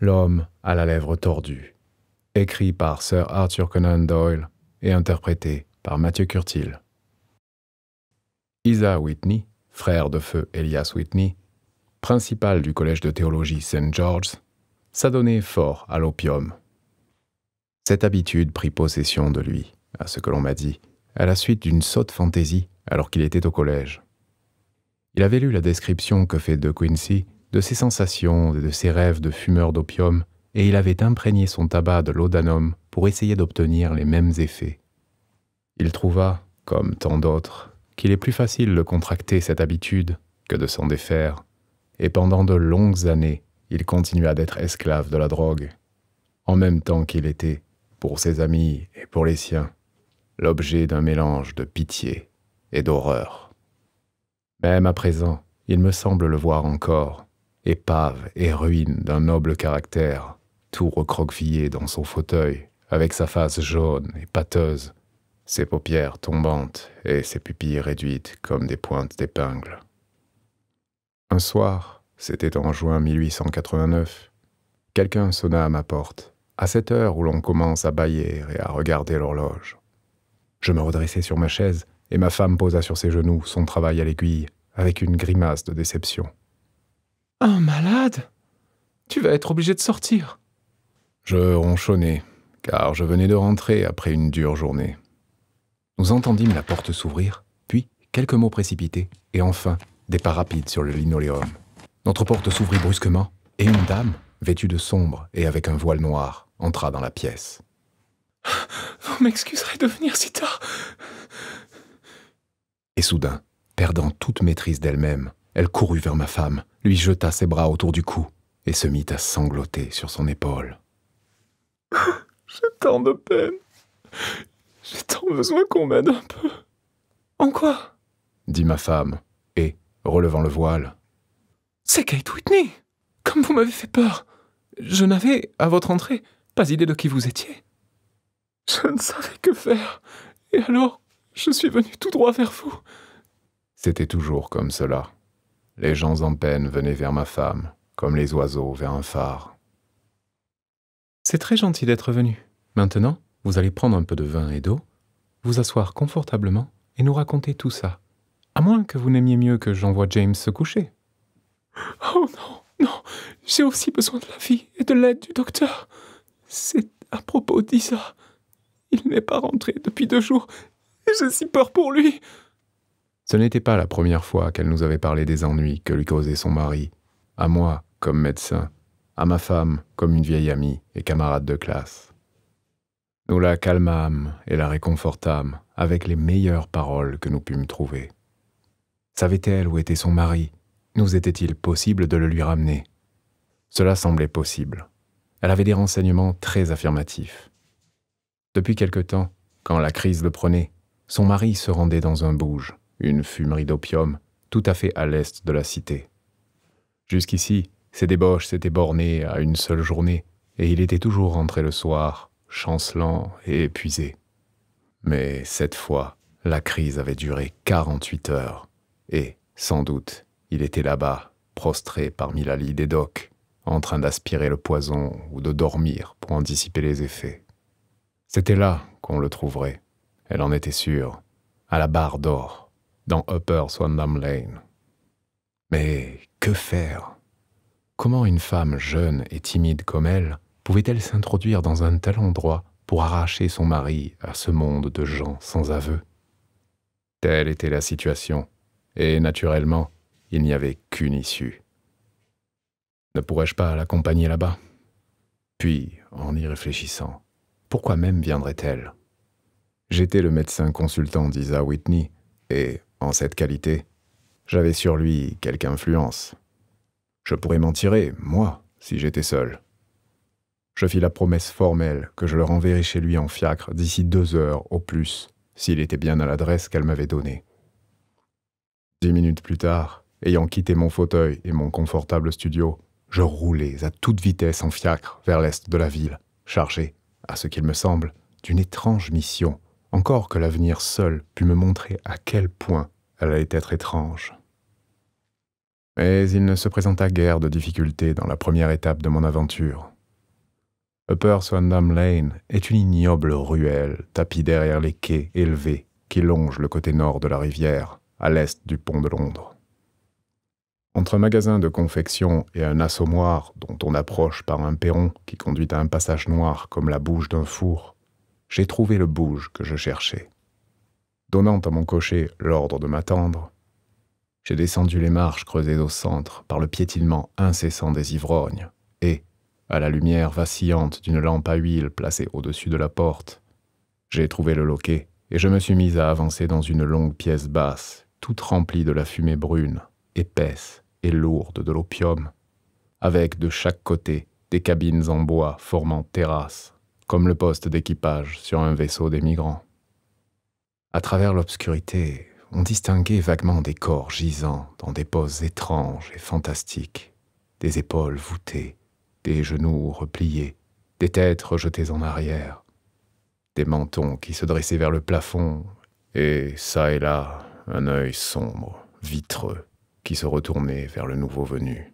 L'homme à la lèvre tordue, écrit par Sir Arthur Conan Doyle et interprété par Mathieu Curtil. Isa Whitney, frère de feu Elias Whitney, principal du collège de théologie St. George's, s'adonnait fort à l'opium. Cette habitude prit possession de lui, à ce que l'on m'a dit, à la suite d'une sotte fantaisie alors qu'il était au collège. Il avait lu la description que fait De Quincy de ses sensations et de ses rêves de fumeur d'opium, et il avait imprégné son tabac de l'odanum pour essayer d'obtenir les mêmes effets. Il trouva, comme tant d'autres, qu'il est plus facile de contracter cette habitude que de s'en défaire, et pendant de longues années, il continua d'être esclave de la drogue, en même temps qu'il était, pour ses amis et pour les siens, l'objet d'un mélange de pitié et d'horreur. Même à présent, il me semble le voir encore, épave et ruine d'un noble caractère, tout recroquevillé dans son fauteuil, avec sa face jaune et pâteuse, ses paupières tombantes et ses pupilles réduites comme des pointes d'épingle. Un soir, c'était en juin 1889, quelqu'un sonna à ma porte, à cette heure où l'on commence à bâiller et à regarder l'horloge. Je me redressai sur ma chaise, et ma femme posa sur ses genoux son travail à l'aiguille, avec une grimace de déception. Un malade Tu vas être obligé de sortir. Je ronchonnais, car je venais de rentrer après une dure journée. Nous entendîmes la porte s'ouvrir, puis quelques mots précipités, et enfin des pas rapides sur le linoléum. Notre porte s'ouvrit brusquement, et une dame, vêtue de sombre et avec un voile noir, entra dans la pièce. Vous m'excuserez de venir si tard. Et soudain, perdant toute maîtrise d'elle-même, elle courut vers ma femme lui jeta ses bras autour du cou et se mit à sangloter sur son épaule. J'ai tant de peine. J'ai tant besoin qu'on m'aide un peu. En quoi dit ma femme, et, relevant le voile. C'est Kate Whitney Comme vous m'avez fait peur Je n'avais, à votre entrée, pas idée de qui vous étiez. Je ne savais que faire, et alors je suis venu tout droit vers vous. C'était toujours comme cela les gens en peine venaient vers ma femme, comme les oiseaux vers un phare. C'est très gentil d'être venu. Maintenant, vous allez prendre un peu de vin et d'eau, vous asseoir confortablement et nous raconter tout ça. À moins que vous n'aimiez mieux que j'envoie James se coucher. Oh non, non, j'ai aussi besoin de la vie et de l'aide du docteur. C'est à propos d'Isa. Il n'est pas rentré depuis deux jours et j'ai si peur pour lui. Ce n'était pas la première fois qu'elle nous avait parlé des ennuis que lui causait son mari, à moi comme médecin, à ma femme comme une vieille amie et camarade de classe. Nous la calmâmes et la réconfortâmes avec les meilleures paroles que nous pûmes trouver. Savait-elle où était son mari Nous était-il possible de le lui ramener Cela semblait possible. Elle avait des renseignements très affirmatifs. Depuis quelque temps, quand la crise le prenait, son mari se rendait dans un bouge une fumerie d'opium, tout à fait à l'est de la cité. Jusqu'ici, ses débauches s'étaient bornées à une seule journée, et il était toujours rentré le soir, chancelant et épuisé. Mais cette fois, la crise avait duré 48 heures, et, sans doute, il était là-bas, prostré parmi la lit des docks, en train d'aspirer le poison ou de dormir pour en dissiper les effets. C'était là qu'on le trouverait, elle en était sûre, à la barre d'or, dans Upper Swandam Lane. Mais que faire Comment une femme jeune et timide comme elle pouvait-elle s'introduire dans un tel endroit pour arracher son mari à ce monde de gens sans aveu Telle était la situation, et naturellement, il n'y avait qu'une issue. Ne pourrais-je pas l'accompagner là-bas Puis, en y réfléchissant, pourquoi même viendrait-elle J'étais le médecin consultant d'Isa Whitney, et en cette qualité, j'avais sur lui quelque influence. Je pourrais m'en tirer, moi, si j'étais seul. Je fis la promesse formelle que je le renverrais chez lui en fiacre d'ici deux heures au plus, s'il était bien à l'adresse qu'elle m'avait donnée. Dix minutes plus tard, ayant quitté mon fauteuil et mon confortable studio, je roulais à toute vitesse en fiacre vers l'est de la ville, chargé, à ce qu'il me semble, d'une étrange mission encore que l'avenir seul pût me montrer à quel point elle allait être étrange. Mais il ne se présenta guère de difficultés dans la première étape de mon aventure. Upper Swandam Lane est une ignoble ruelle tapie derrière les quais élevés qui longent le côté nord de la rivière, à l'est du pont de Londres. Entre un magasin de confection et un assommoir dont on approche par un perron qui conduit à un passage noir comme la bouche d'un four, j'ai trouvé le bouge que je cherchais. Donnant à mon cocher l'ordre de m'attendre, j'ai descendu les marches creusées au centre par le piétinement incessant des ivrognes et, à la lumière vacillante d'une lampe à huile placée au-dessus de la porte, j'ai trouvé le loquet et je me suis mis à avancer dans une longue pièce basse, toute remplie de la fumée brune, épaisse et lourde de l'opium, avec de chaque côté des cabines en bois formant terrasses, comme le poste d'équipage sur un vaisseau des migrants. À travers l'obscurité, on distinguait vaguement des corps gisants dans des poses étranges et fantastiques, des épaules voûtées, des genoux repliés, des têtes rejetées en arrière, des mentons qui se dressaient vers le plafond, et ça et là, un œil sombre, vitreux, qui se retournait vers le nouveau venu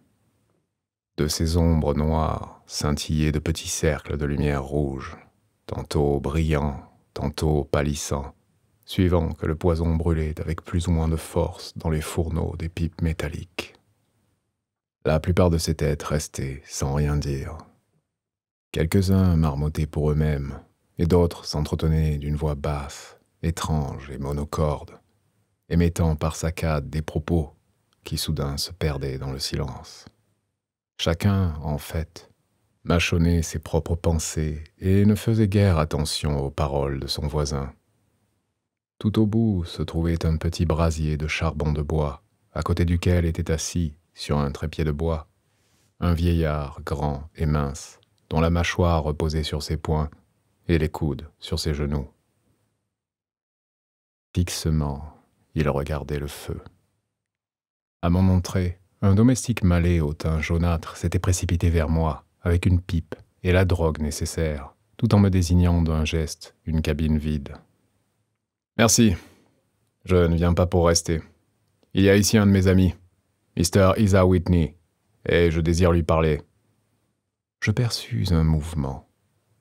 de ces ombres noires scintillaient de petits cercles de lumière rouge, tantôt brillants, tantôt pâlissants, suivant que le poison brûlait avec plus ou moins de force dans les fourneaux des pipes métalliques. La plupart de ces têtes restaient sans rien dire. Quelques-uns marmotaient pour eux-mêmes, et d'autres s'entretenaient d'une voix basse, étrange et monocorde, émettant par saccades des propos qui soudain se perdaient dans le silence. Chacun, en fait, mâchonnait ses propres pensées et ne faisait guère attention aux paroles de son voisin. Tout au bout se trouvait un petit brasier de charbon de bois, à côté duquel était assis, sur un trépied de bois, un vieillard grand et mince, dont la mâchoire reposait sur ses poings et les coudes sur ses genoux. Fixement, il regardait le feu. À mon entrée, un domestique malais au teint jaunâtre s'était précipité vers moi, avec une pipe et la drogue nécessaire, tout en me désignant d'un geste une cabine vide. Merci. Je ne viens pas pour rester. Il y a ici un de mes amis, Mr. Isa Whitney, et je désire lui parler. Je perçus un mouvement.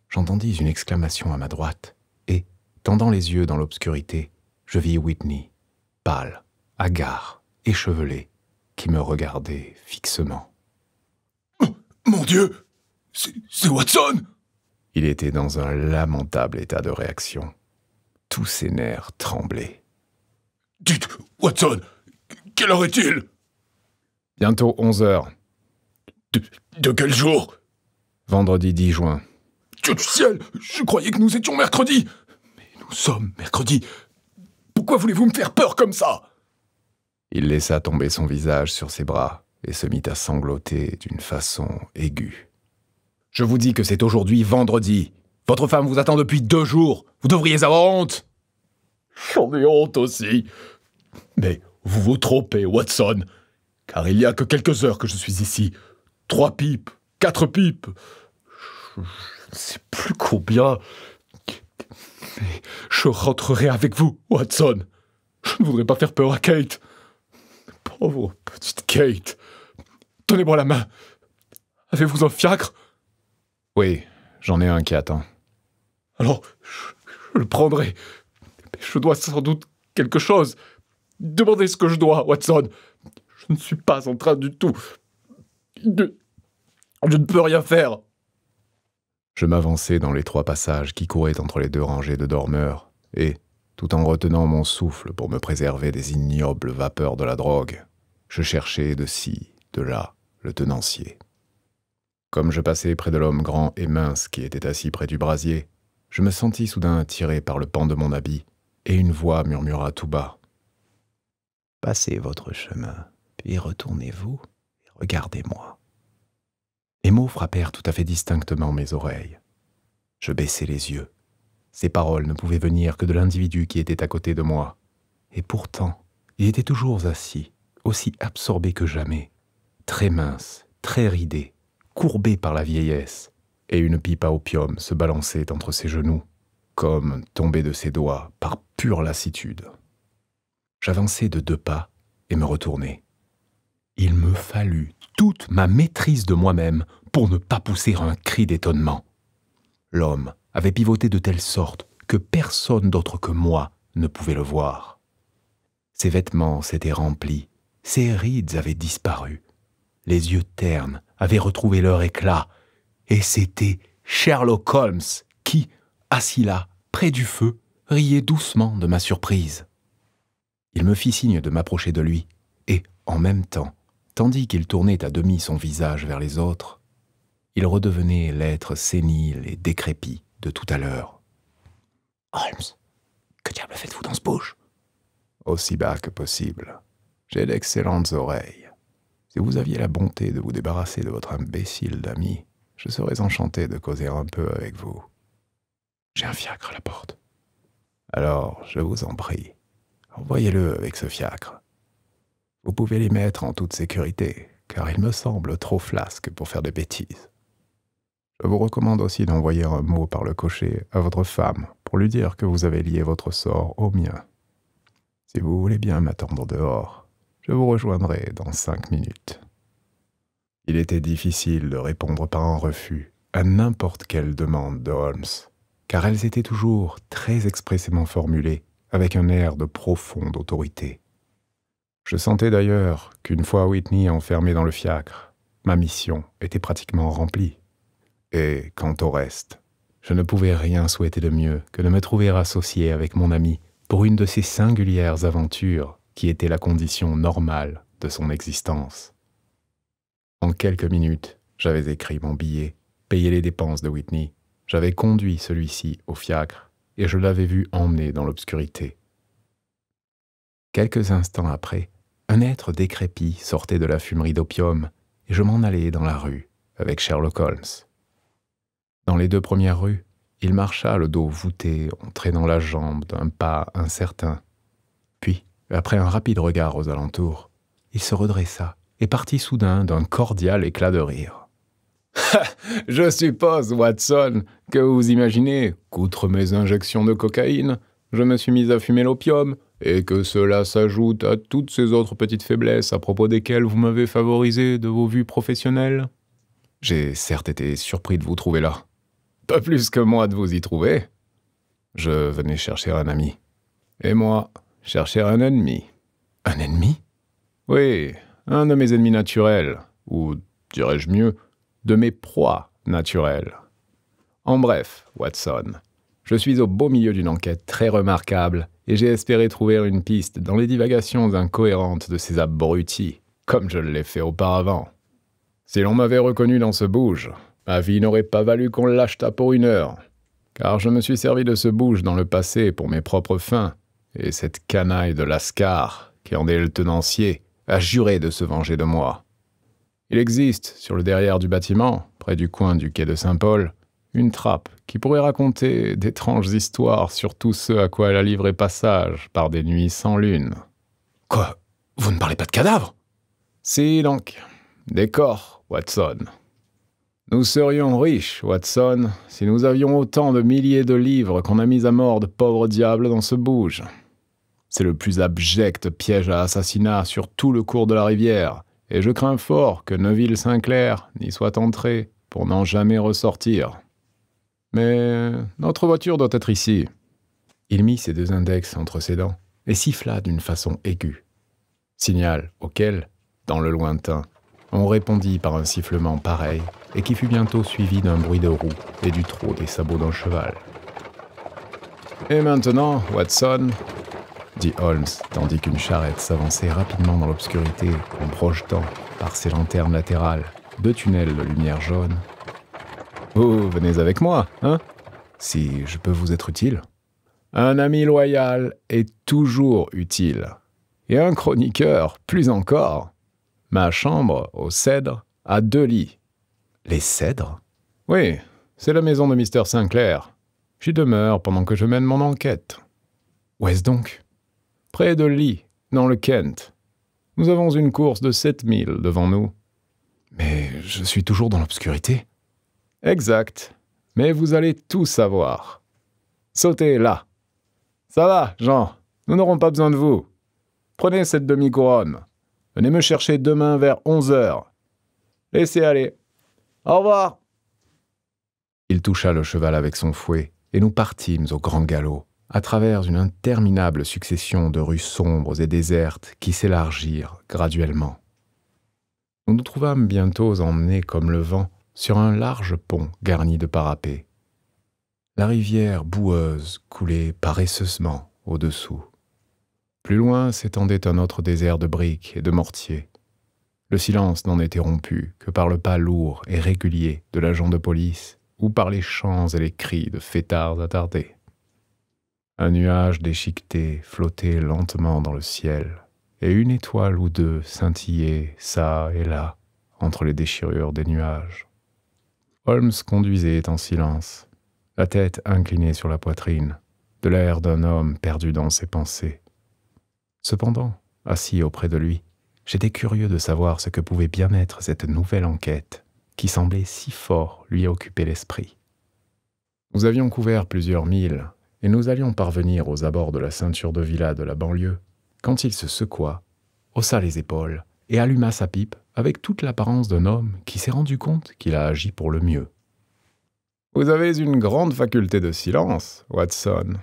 J'entendis une exclamation à ma droite, et, tendant les yeux dans l'obscurité, je vis Whitney, pâle, hagard, échevelé, qui me regardait fixement. Oh, mon Dieu C'est Watson Il était dans un lamentable état de réaction. Tous ses nerfs tremblaient. Dites, Watson, quelle heure est-il Bientôt 11 heures. De, de quel jour Vendredi 10 juin. Dieu du ciel Je croyais que nous étions mercredi Mais nous sommes mercredi Pourquoi voulez-vous me faire peur comme ça il laissa tomber son visage sur ses bras et se mit à sangloter d'une façon aiguë. Je vous dis que c'est aujourd'hui vendredi. Votre femme vous attend depuis deux jours. Vous devriez avoir honte. J'en ai honte aussi. Mais vous vous trompez, Watson, car il n'y a que quelques heures que je suis ici. Trois pipes, quatre pipes. Je ne sais plus combien. Mais je rentrerai avec vous, Watson. Je ne voudrais pas faire peur à Kate. « Oh, petite Kate. tenez moi la main. Avez-vous un fiacre Oui, j'en ai un qui attend. Alors, je, le prendrai. Je dois sans doute quelque chose. Demandez ce que je dois, Watson. Je ne suis pas en train du tout. Je ne peux rien faire. Je m'avançais dans les trois passages qui couraient entre les deux rangées de dormeurs, et, tout en retenant mon souffle pour me préserver des ignobles vapeurs de la drogue, je cherchais de ci, de là, le tenancier. Comme je passais près de l'homme grand et mince qui était assis près du brasier, je me sentis soudain tiré par le pan de mon habit, et une voix murmura tout bas. Passez votre chemin, puis retournez-vous et regardez-moi. Les mots frappèrent tout à fait distinctement mes oreilles. Je baissai les yeux ces paroles ne pouvaient venir que de l'individu qui était à côté de moi. Et pourtant, il était toujours assis, aussi absorbé que jamais, très mince, très ridé, courbé par la vieillesse, et une pipe à opium se balançait entre ses genoux, comme tombée de ses doigts par pure lassitude. J'avançai de deux pas et me retournai. Il me fallut toute ma maîtrise de moi-même pour ne pas pousser un cri d'étonnement. L'homme avait pivoté de telle sorte que personne d'autre que moi ne pouvait le voir. Ses vêtements s'étaient remplis, ses rides avaient disparu, les yeux ternes avaient retrouvé leur éclat, et c'était Sherlock Holmes qui, assis là, près du feu, riait doucement de ma surprise. Il me fit signe de m'approcher de lui, et, en même temps, tandis qu'il tournait à demi son visage vers les autres, il redevenait l'être sénile et décrépit de tout à l'heure. Holmes, que diable faites-vous dans ce bouge Aussi bas que possible. J'ai d'excellentes oreilles. Si vous aviez la bonté de vous débarrasser de votre imbécile d'ami, je serais enchanté de causer un peu avec vous. J'ai un fiacre à la porte. Alors, je vous en prie, envoyez-le avec ce fiacre. Vous pouvez les mettre en toute sécurité, car il me semble trop flasque pour faire des bêtises. Je vous recommande aussi d'envoyer un mot par le cocher à votre femme pour lui dire que vous avez lié votre sort au mien. Si vous voulez bien m'attendre dehors, je vous rejoindrai dans cinq minutes. Il était difficile de répondre par un refus à n'importe quelle demande de Holmes, car elles étaient toujours très expressément formulées, avec un air de profonde autorité. Je sentais d'ailleurs qu'une fois Whitney enfermée dans le fiacre, ma mission était pratiquement remplie. Et quant au reste, je ne pouvais rien souhaiter de mieux que de me trouver associé avec mon ami pour une de ces singulières aventures qui était la condition normale de son existence. En quelques minutes, j'avais écrit mon billet, payé les dépenses de Whitney, j'avais conduit celui-ci au fiacre et je l'avais vu emmener dans l'obscurité. Quelques instants après, un être décrépit sortait de la fumerie d'opium et je m'en allais dans la rue avec Sherlock Holmes. Dans les deux premières rues, il marcha le dos voûté, en traînant la jambe d'un pas incertain. Puis, après un rapide regard aux alentours, il se redressa et partit soudain d'un cordial éclat de rire. Je suppose, Watson, que vous imaginez qu'outre mes injections de cocaïne, je me suis mis à fumer l'opium, et que cela s'ajoute à toutes ces autres petites faiblesses à propos desquelles vous m'avez favorisé de vos vues professionnelles. J'ai certes été surpris de vous trouver là, pas plus que moi de vous y trouver. Je venais chercher un ami. Et moi, chercher un ennemi. Un ennemi Oui, un de mes ennemis naturels, ou, dirais-je mieux, de mes proies naturelles. En bref, Watson, je suis au beau milieu d'une enquête très remarquable et j'ai espéré trouver une piste dans les divagations incohérentes de ces abrutis, comme je l'ai fait auparavant. Si l'on m'avait reconnu dans ce bouge, Ma vie n'aurait pas valu qu'on l'achetât pour une heure, car je me suis servi de ce bouge dans le passé pour mes propres fins, et cette canaille de Lascar, qui en est le tenancier, a juré de se venger de moi. Il existe, sur le derrière du bâtiment, près du coin du quai de Saint-Paul, une trappe qui pourrait raconter d'étranges histoires sur tout ce à quoi elle a livré passage par des nuits sans lune. Quoi Vous ne parlez pas de cadavres Si, donc. Des corps, Watson. Nous serions riches, Watson, si nous avions autant de milliers de livres qu'on a mis à mort de pauvres diables dans ce bouge. C'est le plus abject piège à assassinat sur tout le cours de la rivière, et je crains fort que neuville Sinclair n'y soit entré pour n'en jamais ressortir. Mais notre voiture doit être ici. Il mit ses deux index entre ses dents et siffla d'une façon aiguë, signal auquel, dans le lointain, on répondit par un sifflement pareil, et qui fut bientôt suivi d'un bruit de roue et du trot des sabots d'un cheval. Et maintenant, Watson dit Holmes, tandis qu'une charrette s'avançait rapidement dans l'obscurité en projetant, par ses lanternes latérales, deux tunnels de lumière jaune. Vous venez avec moi, hein Si je peux vous être utile. Un ami loyal est toujours utile. Et un chroniqueur, plus encore. Ma chambre, au Cèdre, a deux lits. Les Cèdres Oui, c'est la maison de Mr. Sinclair. J'y demeure pendant que je mène mon enquête. Où est-ce donc Près de Lee, dans le Kent. Nous avons une course de 7000 devant nous. Mais je suis toujours dans l'obscurité. Exact. Mais vous allez tout savoir. Sautez là. Ça va, Jean. Nous n'aurons pas besoin de vous. Prenez cette demi-couronne. Venez me chercher demain vers 11 heures. Laissez aller. Au revoir. Il toucha le cheval avec son fouet, et nous partîmes au grand galop, à travers une interminable succession de rues sombres et désertes qui s'élargirent graduellement. Nous nous trouvâmes bientôt emmenés comme le vent sur un large pont garni de parapets. La rivière boueuse coulait paresseusement au-dessous. Plus loin s'étendait un autre désert de briques et de mortiers. Le silence n'en était rompu que par le pas lourd et régulier de l'agent de police ou par les chants et les cris de fêtards attardés. Un nuage déchiqueté flottait lentement dans le ciel, et une étoile ou deux scintillait ça et là entre les déchirures des nuages. Holmes conduisait en silence, la tête inclinée sur la poitrine, de l'air d'un homme perdu dans ses pensées. Cependant, assis auprès de lui, j'étais curieux de savoir ce que pouvait bien être cette nouvelle enquête qui semblait si fort lui occuper l'esprit. Nous avions couvert plusieurs milles et nous allions parvenir aux abords de la ceinture de villa de la banlieue quand il se secoua, haussa les épaules et alluma sa pipe avec toute l'apparence d'un homme qui s'est rendu compte qu'il a agi pour le mieux. Vous avez une grande faculté de silence, Watson,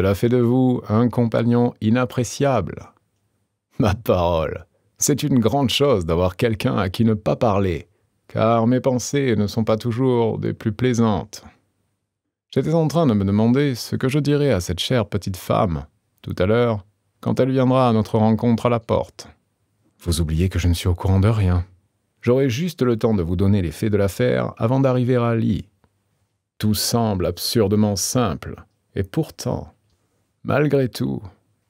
cela fait de vous un compagnon inappréciable. Ma parole, c'est une grande chose d'avoir quelqu'un à qui ne pas parler, car mes pensées ne sont pas toujours des plus plaisantes. J'étais en train de me demander ce que je dirais à cette chère petite femme, tout à l'heure, quand elle viendra à notre rencontre à la porte. Vous oubliez que je ne suis au courant de rien. J'aurai juste le temps de vous donner les faits de l'affaire avant d'arriver à Lee. Tout semble absurdement simple, et pourtant, Malgré tout,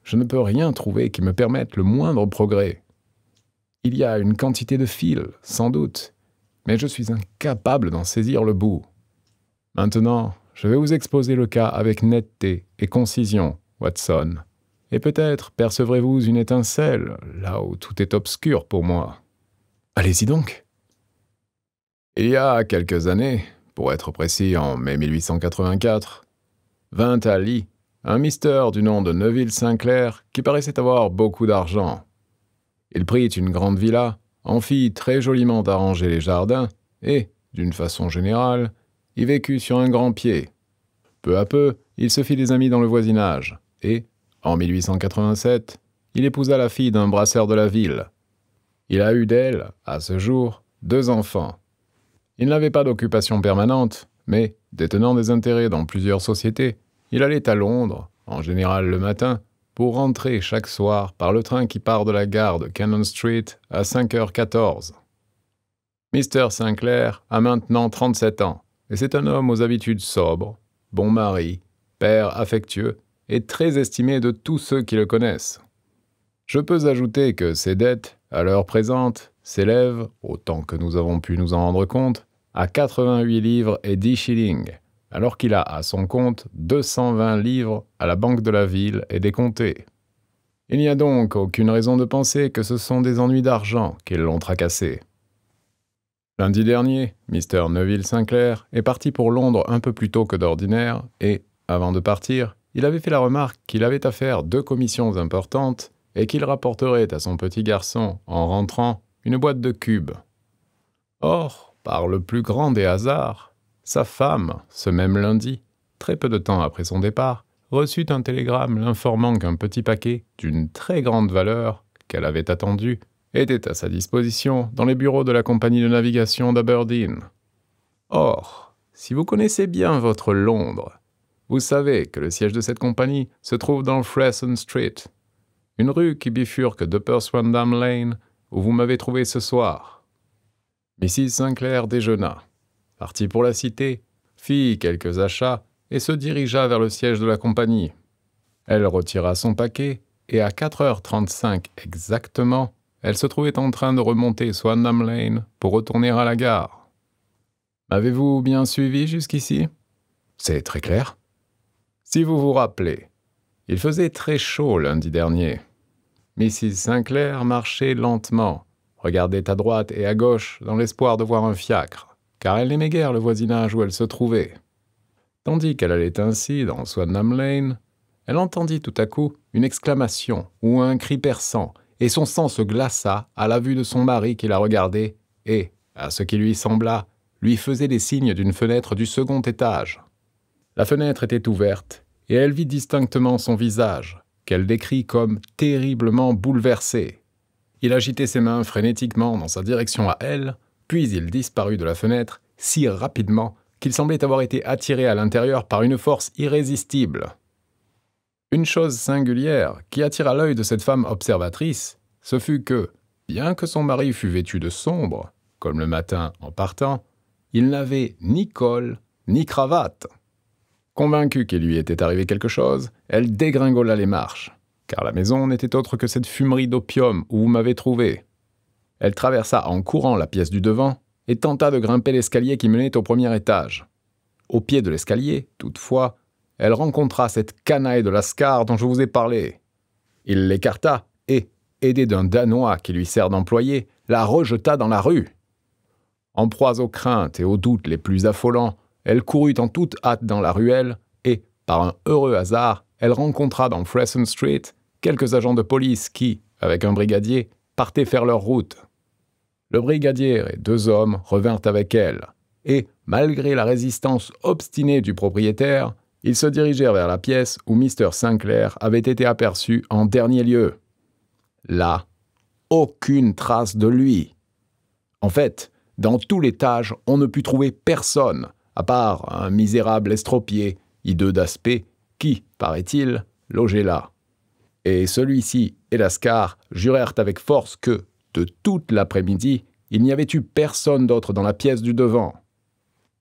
je ne peux rien trouver qui me permette le moindre progrès. Il y a une quantité de fils, sans doute, mais je suis incapable d'en saisir le bout. Maintenant, je vais vous exposer le cas avec netteté et concision, Watson, et peut-être percevrez-vous une étincelle là où tout est obscur pour moi. Allez-y donc. Il y a quelques années, pour être précis en mai 1884, vint Ali un mister du nom de Neville Sinclair qui paraissait avoir beaucoup d'argent. Il prit une grande villa, en fit très joliment arranger les jardins, et, d'une façon générale, y vécut sur un grand pied. Peu à peu, il se fit des amis dans le voisinage, et, en 1887, il épousa la fille d'un brasseur de la ville. Il a eu d'elle, à ce jour, deux enfants. Il n'avait pas d'occupation permanente, mais, détenant des intérêts dans plusieurs sociétés, il allait à Londres, en général le matin, pour rentrer chaque soir par le train qui part de la gare de Cannon Street à 5h14. Mr. Sinclair a maintenant 37 ans, et c'est un homme aux habitudes sobres, bon mari, père affectueux et très estimé de tous ceux qui le connaissent. Je peux ajouter que ses dettes, à l'heure présente, s'élèvent, autant que nous avons pu nous en rendre compte, à 88 livres et 10 shillings, alors qu'il a à son compte 220 livres à la banque de la ville et des comtés. Il n'y a donc aucune raison de penser que ce sont des ennuis d'argent qui l'ont tracassé. Lundi dernier, Mr. Neville Sinclair est parti pour Londres un peu plus tôt que d'ordinaire et, avant de partir, il avait fait la remarque qu'il avait à faire deux commissions importantes et qu'il rapporterait à son petit garçon, en rentrant, une boîte de cubes. Or, par le plus grand des hasards, sa femme, ce même lundi, très peu de temps après son départ, reçut un télégramme l'informant qu'un petit paquet d'une très grande valeur qu'elle avait attendu était à sa disposition dans les bureaux de la compagnie de navigation d'Aberdeen. Or, si vous connaissez bien votre Londres, vous savez que le siège de cette compagnie se trouve dans Freson Street, une rue qui bifurque de Swandam Lane où vous m'avez trouvé ce soir. Mrs. Sinclair déjeuna partit pour la cité, fit quelques achats et se dirigea vers le siège de la compagnie. Elle retira son paquet et à 4h35 exactement, elle se trouvait en train de remonter Swannam Lane pour retourner à la gare. M'avez-vous bien suivi jusqu'ici C'est très clair. Si vous vous rappelez, il faisait très chaud lundi dernier. Mrs. Sinclair marchait lentement, regardait à droite et à gauche dans l'espoir de voir un fiacre car elle n'aimait guère le voisinage où elle se trouvait. Tandis qu'elle allait ainsi dans Swanham Lane, elle entendit tout à coup une exclamation ou un cri perçant, et son sang se glaça à la vue de son mari qui la regardait et, à ce qui lui sembla, lui faisait des signes d'une fenêtre du second étage. La fenêtre était ouverte, et elle vit distinctement son visage, qu'elle décrit comme terriblement bouleversé. Il agitait ses mains frénétiquement dans sa direction à elle, puis il disparut de la fenêtre si rapidement qu'il semblait avoir été attiré à l'intérieur par une force irrésistible. Une chose singulière qui attira l'œil de cette femme observatrice, ce fut que, bien que son mari fût vêtu de sombre, comme le matin en partant, il n'avait ni col ni cravate. Convaincue qu'il lui était arrivé quelque chose, elle dégringola les marches, car la maison n'était autre que cette fumerie d'opium où vous m'avez trouvé. Elle traversa en courant la pièce du devant et tenta de grimper l'escalier qui menait au premier étage. Au pied de l'escalier, toutefois, elle rencontra cette canaille de Lascar dont je vous ai parlé. Il l'écarta et, aidé d'un Danois qui lui sert d'employé, la rejeta dans la rue. En proie aux craintes et aux doutes les plus affolants, elle courut en toute hâte dans la ruelle et, par un heureux hasard, elle rencontra dans Fresson Street quelques agents de police qui, avec un brigadier, partaient faire leur route. Le brigadier et deux hommes revinrent avec elle, et, malgré la résistance obstinée du propriétaire, ils se dirigèrent vers la pièce où Mr. Sinclair avait été aperçu en dernier lieu. Là, aucune trace de lui. En fait, dans tout l'étage, on ne put trouver personne, à part un misérable estropié, hideux d'aspect, qui, paraît-il, logeait là. Et celui-ci et Lascar jurèrent avec force que, de toute l'après-midi, il n'y avait eu personne d'autre dans la pièce du devant.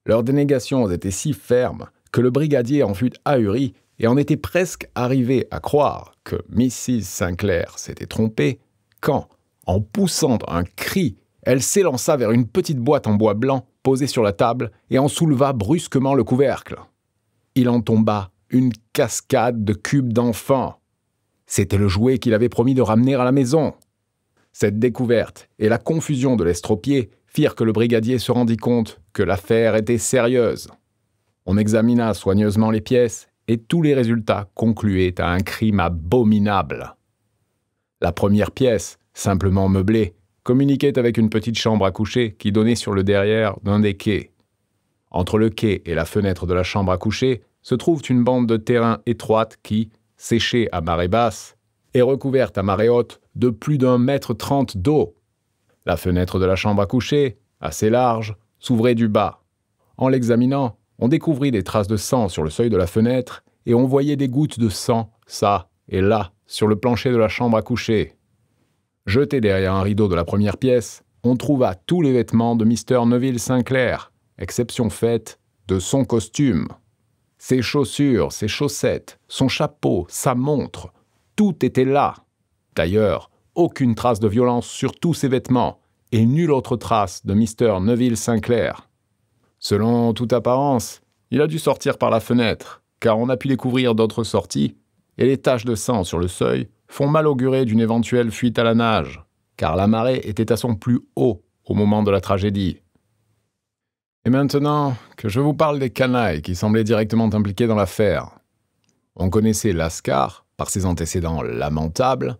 Leurs dénégations étaient si fermes que le brigadier en fut ahuri et en était presque arrivé à croire que Mrs. Sinclair s'était trompée quand, en poussant un cri, elle s'élança vers une petite boîte en bois blanc posée sur la table et en souleva brusquement le couvercle. Il en tomba une cascade de cubes d'enfants. C'était le jouet qu'il avait promis de ramener à la maison. Cette découverte et la confusion de l'estropié firent que le brigadier se rendit compte que l'affaire était sérieuse. On examina soigneusement les pièces et tous les résultats concluaient à un crime abominable. La première pièce, simplement meublée, communiquait avec une petite chambre à coucher qui donnait sur le derrière d'un des quais. Entre le quai et la fenêtre de la chambre à coucher se trouve une bande de terrain étroite qui, séchée à marée basse, et recouverte à marée haute de plus d'un mètre trente d'eau. La fenêtre de la chambre à coucher, assez large, s'ouvrait du bas. En l'examinant, on découvrit des traces de sang sur le seuil de la fenêtre et on voyait des gouttes de sang, ça et là, sur le plancher de la chambre à coucher. Jeté derrière un rideau de la première pièce, on trouva tous les vêtements de Mr. Neville Sinclair, exception faite de son costume. Ses chaussures, ses chaussettes, son chapeau, sa montre, tout était là. D'ailleurs, aucune trace de violence sur tous ses vêtements et nulle autre trace de Mr Neville Sinclair. Selon toute apparence, il a dû sortir par la fenêtre, car on a pu découvrir d'autres sorties, et les taches de sang sur le seuil font mal augurer d'une éventuelle fuite à la nage, car la marée était à son plus haut au moment de la tragédie. Et maintenant que je vous parle des canailles qui semblaient directement impliqués dans l'affaire. On connaissait Lascar, par ses antécédents lamentables,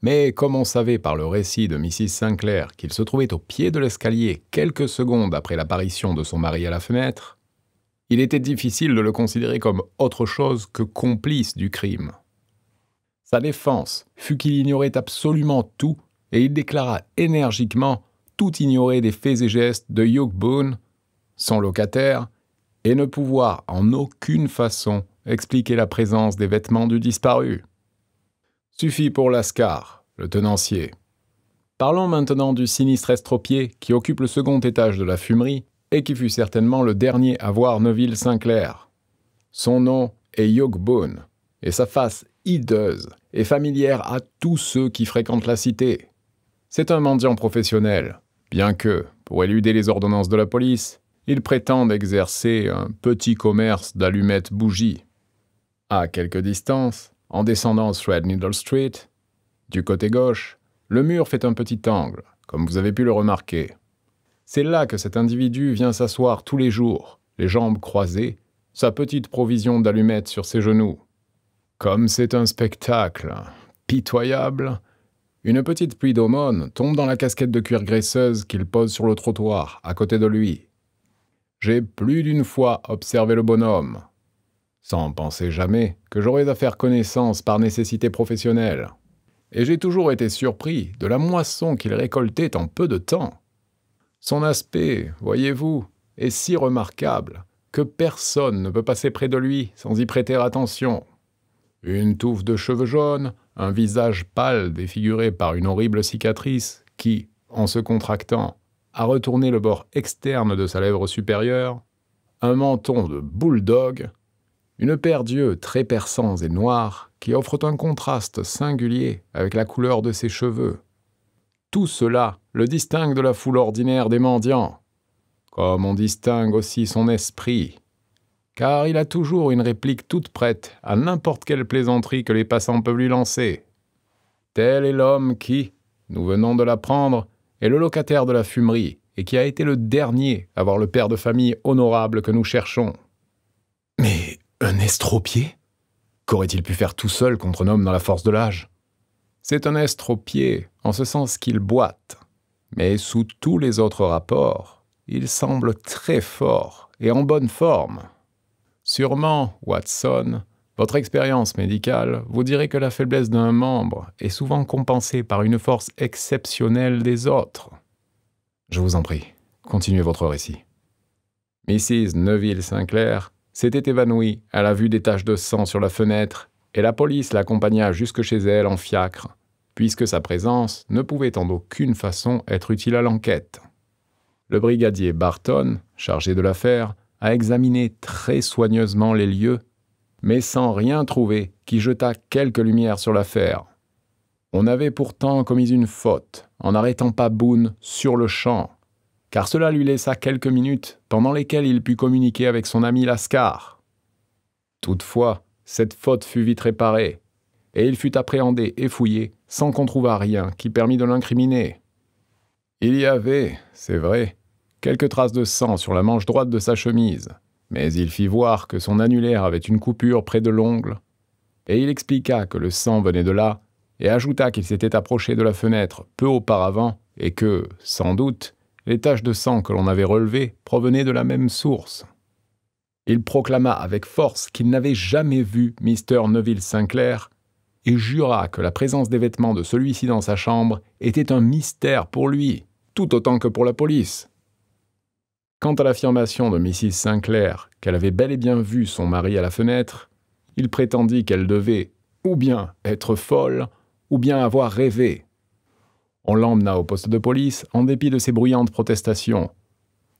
mais comme on savait par le récit de Mrs. Sinclair qu'il se trouvait au pied de l'escalier quelques secondes après l'apparition de son mari à la fenêtre, il était difficile de le considérer comme autre chose que complice du crime. Sa défense fut qu'il ignorait absolument tout et il déclara énergiquement tout ignorer des faits et gestes de Hugh Boone, son locataire, et ne pouvoir en aucune façon expliquer la présence des vêtements du disparu. Suffit pour Lascar, le tenancier. Parlons maintenant du sinistre estropié qui occupe le second étage de la fumerie et qui fut certainement le dernier à voir Neuville Sinclair. Son nom est Yogbone, et sa face hideuse est familière à tous ceux qui fréquentent la cité. C'est un mendiant professionnel, bien que, pour éluder les ordonnances de la police, il prétende exercer un petit commerce d'allumettes bougies. À quelque distance, en descendant Threadneedle Street, du côté gauche, le mur fait un petit angle, comme vous avez pu le remarquer. C'est là que cet individu vient s'asseoir tous les jours, les jambes croisées, sa petite provision d'allumettes sur ses genoux. Comme c'est un spectacle pitoyable, une petite pluie d'aumône tombe dans la casquette de cuir graisseuse qu'il pose sur le trottoir, à côté de lui. J'ai plus d'une fois observé le bonhomme, sans penser jamais que j'aurais à faire connaissance par nécessité professionnelle. Et j'ai toujours été surpris de la moisson qu'il récoltait en peu de temps. Son aspect, voyez-vous, est si remarquable que personne ne peut passer près de lui sans y prêter attention. Une touffe de cheveux jaunes, un visage pâle défiguré par une horrible cicatrice qui, en se contractant, a retourné le bord externe de sa lèvre supérieure, un menton de bulldog une paire d'yeux très perçants et noirs qui offrent un contraste singulier avec la couleur de ses cheveux. Tout cela le distingue de la foule ordinaire des mendiants, comme on distingue aussi son esprit, car il a toujours une réplique toute prête à n'importe quelle plaisanterie que les passants peuvent lui lancer. Tel est l'homme qui, nous venons de l'apprendre, est le locataire de la fumerie et qui a été le dernier à voir le père de famille honorable que nous cherchons. Un estropié Qu'aurait-il pu faire tout seul contre un homme dans la force de l'âge C'est un estropié, en ce sens qu'il boite. Mais sous tous les autres rapports, il semble très fort et en bonne forme. Sûrement, Watson, votre expérience médicale vous dirait que la faiblesse d'un membre est souvent compensée par une force exceptionnelle des autres. Je vous en prie, continuez votre récit. Mrs. Neville Sinclair s'était évanouie à la vue des taches de sang sur la fenêtre, et la police l'accompagna jusque chez elle en fiacre, puisque sa présence ne pouvait en aucune façon être utile à l'enquête. Le brigadier Barton, chargé de l'affaire, a examiné très soigneusement les lieux, mais sans rien trouver qui jeta quelque lumière sur l'affaire. On avait pourtant commis une faute en n'arrêtant pas Boone sur le champ car cela lui laissa quelques minutes pendant lesquelles il put communiquer avec son ami Lascar. Toutefois, cette faute fut vite réparée, et il fut appréhendé et fouillé sans qu'on trouvât rien qui permît de l'incriminer. Il y avait, c'est vrai, quelques traces de sang sur la manche droite de sa chemise, mais il fit voir que son annulaire avait une coupure près de l'ongle, et il expliqua que le sang venait de là, et ajouta qu'il s'était approché de la fenêtre peu auparavant, et que, sans doute, les taches de sang que l'on avait relevées provenaient de la même source. Il proclama avec force qu'il n'avait jamais vu Mr. Neville Sinclair et jura que la présence des vêtements de celui-ci dans sa chambre était un mystère pour lui, tout autant que pour la police. Quant à l'affirmation de Mrs. Sinclair qu'elle avait bel et bien vu son mari à la fenêtre, il prétendit qu'elle devait ou bien être folle, ou bien avoir rêvé. On l'emmena au poste de police, en dépit de ses bruyantes protestations.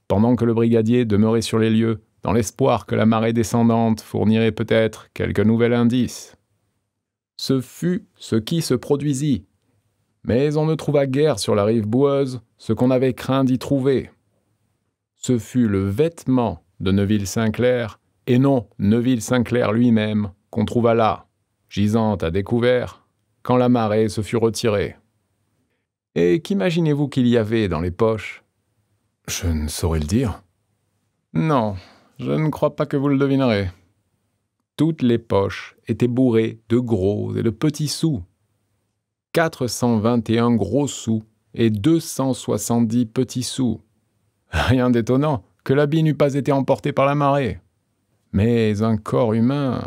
Pendant que le brigadier demeurait sur les lieux, dans l'espoir que la marée descendante fournirait peut-être quelque nouvel indice. Ce fut ce qui se produisit. Mais on ne trouva guère sur la rive boueuse ce qu'on avait craint d'y trouver. Ce fut le vêtement de Neuville-Saint-Clair, et non Neuville-Saint-Clair lui-même, qu'on trouva là, gisant à découvert, quand la marée se fut retirée. Et qu'imaginez-vous qu'il y avait dans les poches Je ne saurais le dire. Non, je ne crois pas que vous le devinerez. Toutes les poches étaient bourrées de gros et de petits sous. 421 gros sous et 270 petits sous. Rien d'étonnant que l'habit n'eût pas été emporté par la marée. Mais un corps humain,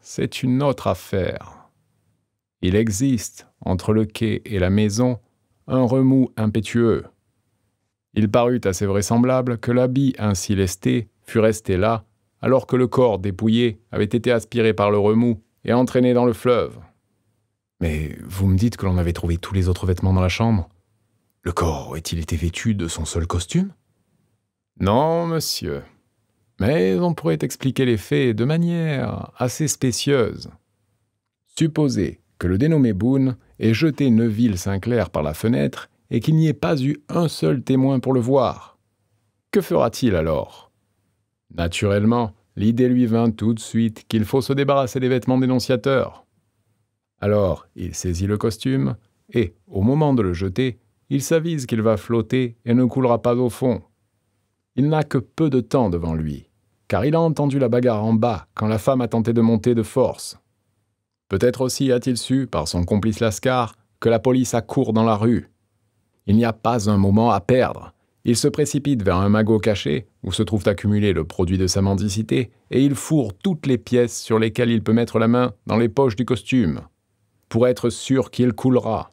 c'est une autre affaire. Il existe, entre le quai et la maison, un remous impétueux. Il parut assez vraisemblable que l'habit ainsi lesté fût resté là, alors que le corps dépouillé avait été aspiré par le remous et entraîné dans le fleuve. Mais vous me dites que l'on avait trouvé tous les autres vêtements dans la chambre Le corps aurait-il été vêtu de son seul costume Non, monsieur. Mais on pourrait expliquer les faits de manière assez spécieuse. Supposez que le dénommé Boone et jeté Neuville Sinclair par la fenêtre et qu'il n'y ait pas eu un seul témoin pour le voir. Que fera-t-il alors Naturellement, l'idée lui vint tout de suite qu'il faut se débarrasser des vêtements dénonciateurs. Alors, il saisit le costume, et, au moment de le jeter, il s'avise qu'il va flotter et ne coulera pas au fond. Il n'a que peu de temps devant lui, car il a entendu la bagarre en bas quand la femme a tenté de monter de force. Peut-être aussi a-t-il su, par son complice Lascar, que la police accourt dans la rue. Il n'y a pas un moment à perdre. Il se précipite vers un magot caché, où se trouve accumulé le produit de sa mendicité, et il fourre toutes les pièces sur lesquelles il peut mettre la main dans les poches du costume, pour être sûr qu'il coulera.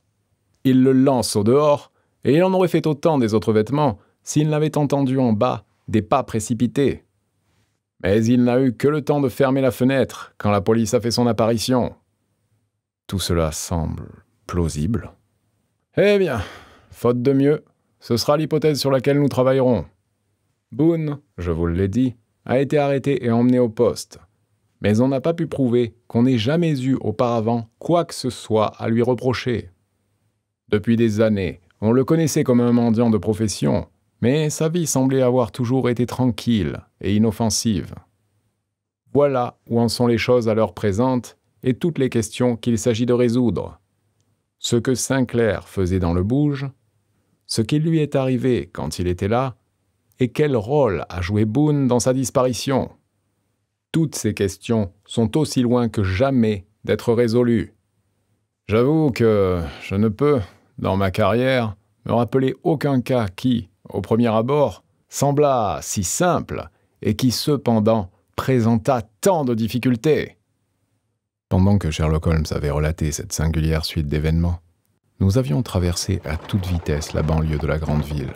Il le lance au dehors, et il en aurait fait autant des autres vêtements s'il n'avait entendu en bas des pas précipités. Mais il n'a eu que le temps de fermer la fenêtre quand la police a fait son apparition. Tout cela semble plausible. Eh bien, faute de mieux, ce sera l'hypothèse sur laquelle nous travaillerons. Boone, je vous l'ai dit, a été arrêté et emmené au poste. Mais on n'a pas pu prouver qu'on n'ait jamais eu auparavant quoi que ce soit à lui reprocher. Depuis des années, on le connaissait comme un mendiant de profession, mais sa vie semblait avoir toujours été tranquille et inoffensive. Voilà où en sont les choses à l'heure présente et toutes les questions qu'il s'agit de résoudre. Ce que Sinclair faisait dans le bouge, ce qui lui est arrivé quand il était là, et quel rôle a joué Boone dans sa disparition. Toutes ces questions sont aussi loin que jamais d'être résolues. J'avoue que je ne peux, dans ma carrière, me rappeler aucun cas qui, au premier abord, sembla si simple et qui cependant présenta tant de difficultés. Pendant que Sherlock Holmes avait relaté cette singulière suite d'événements, nous avions traversé à toute vitesse la banlieue de la grande ville.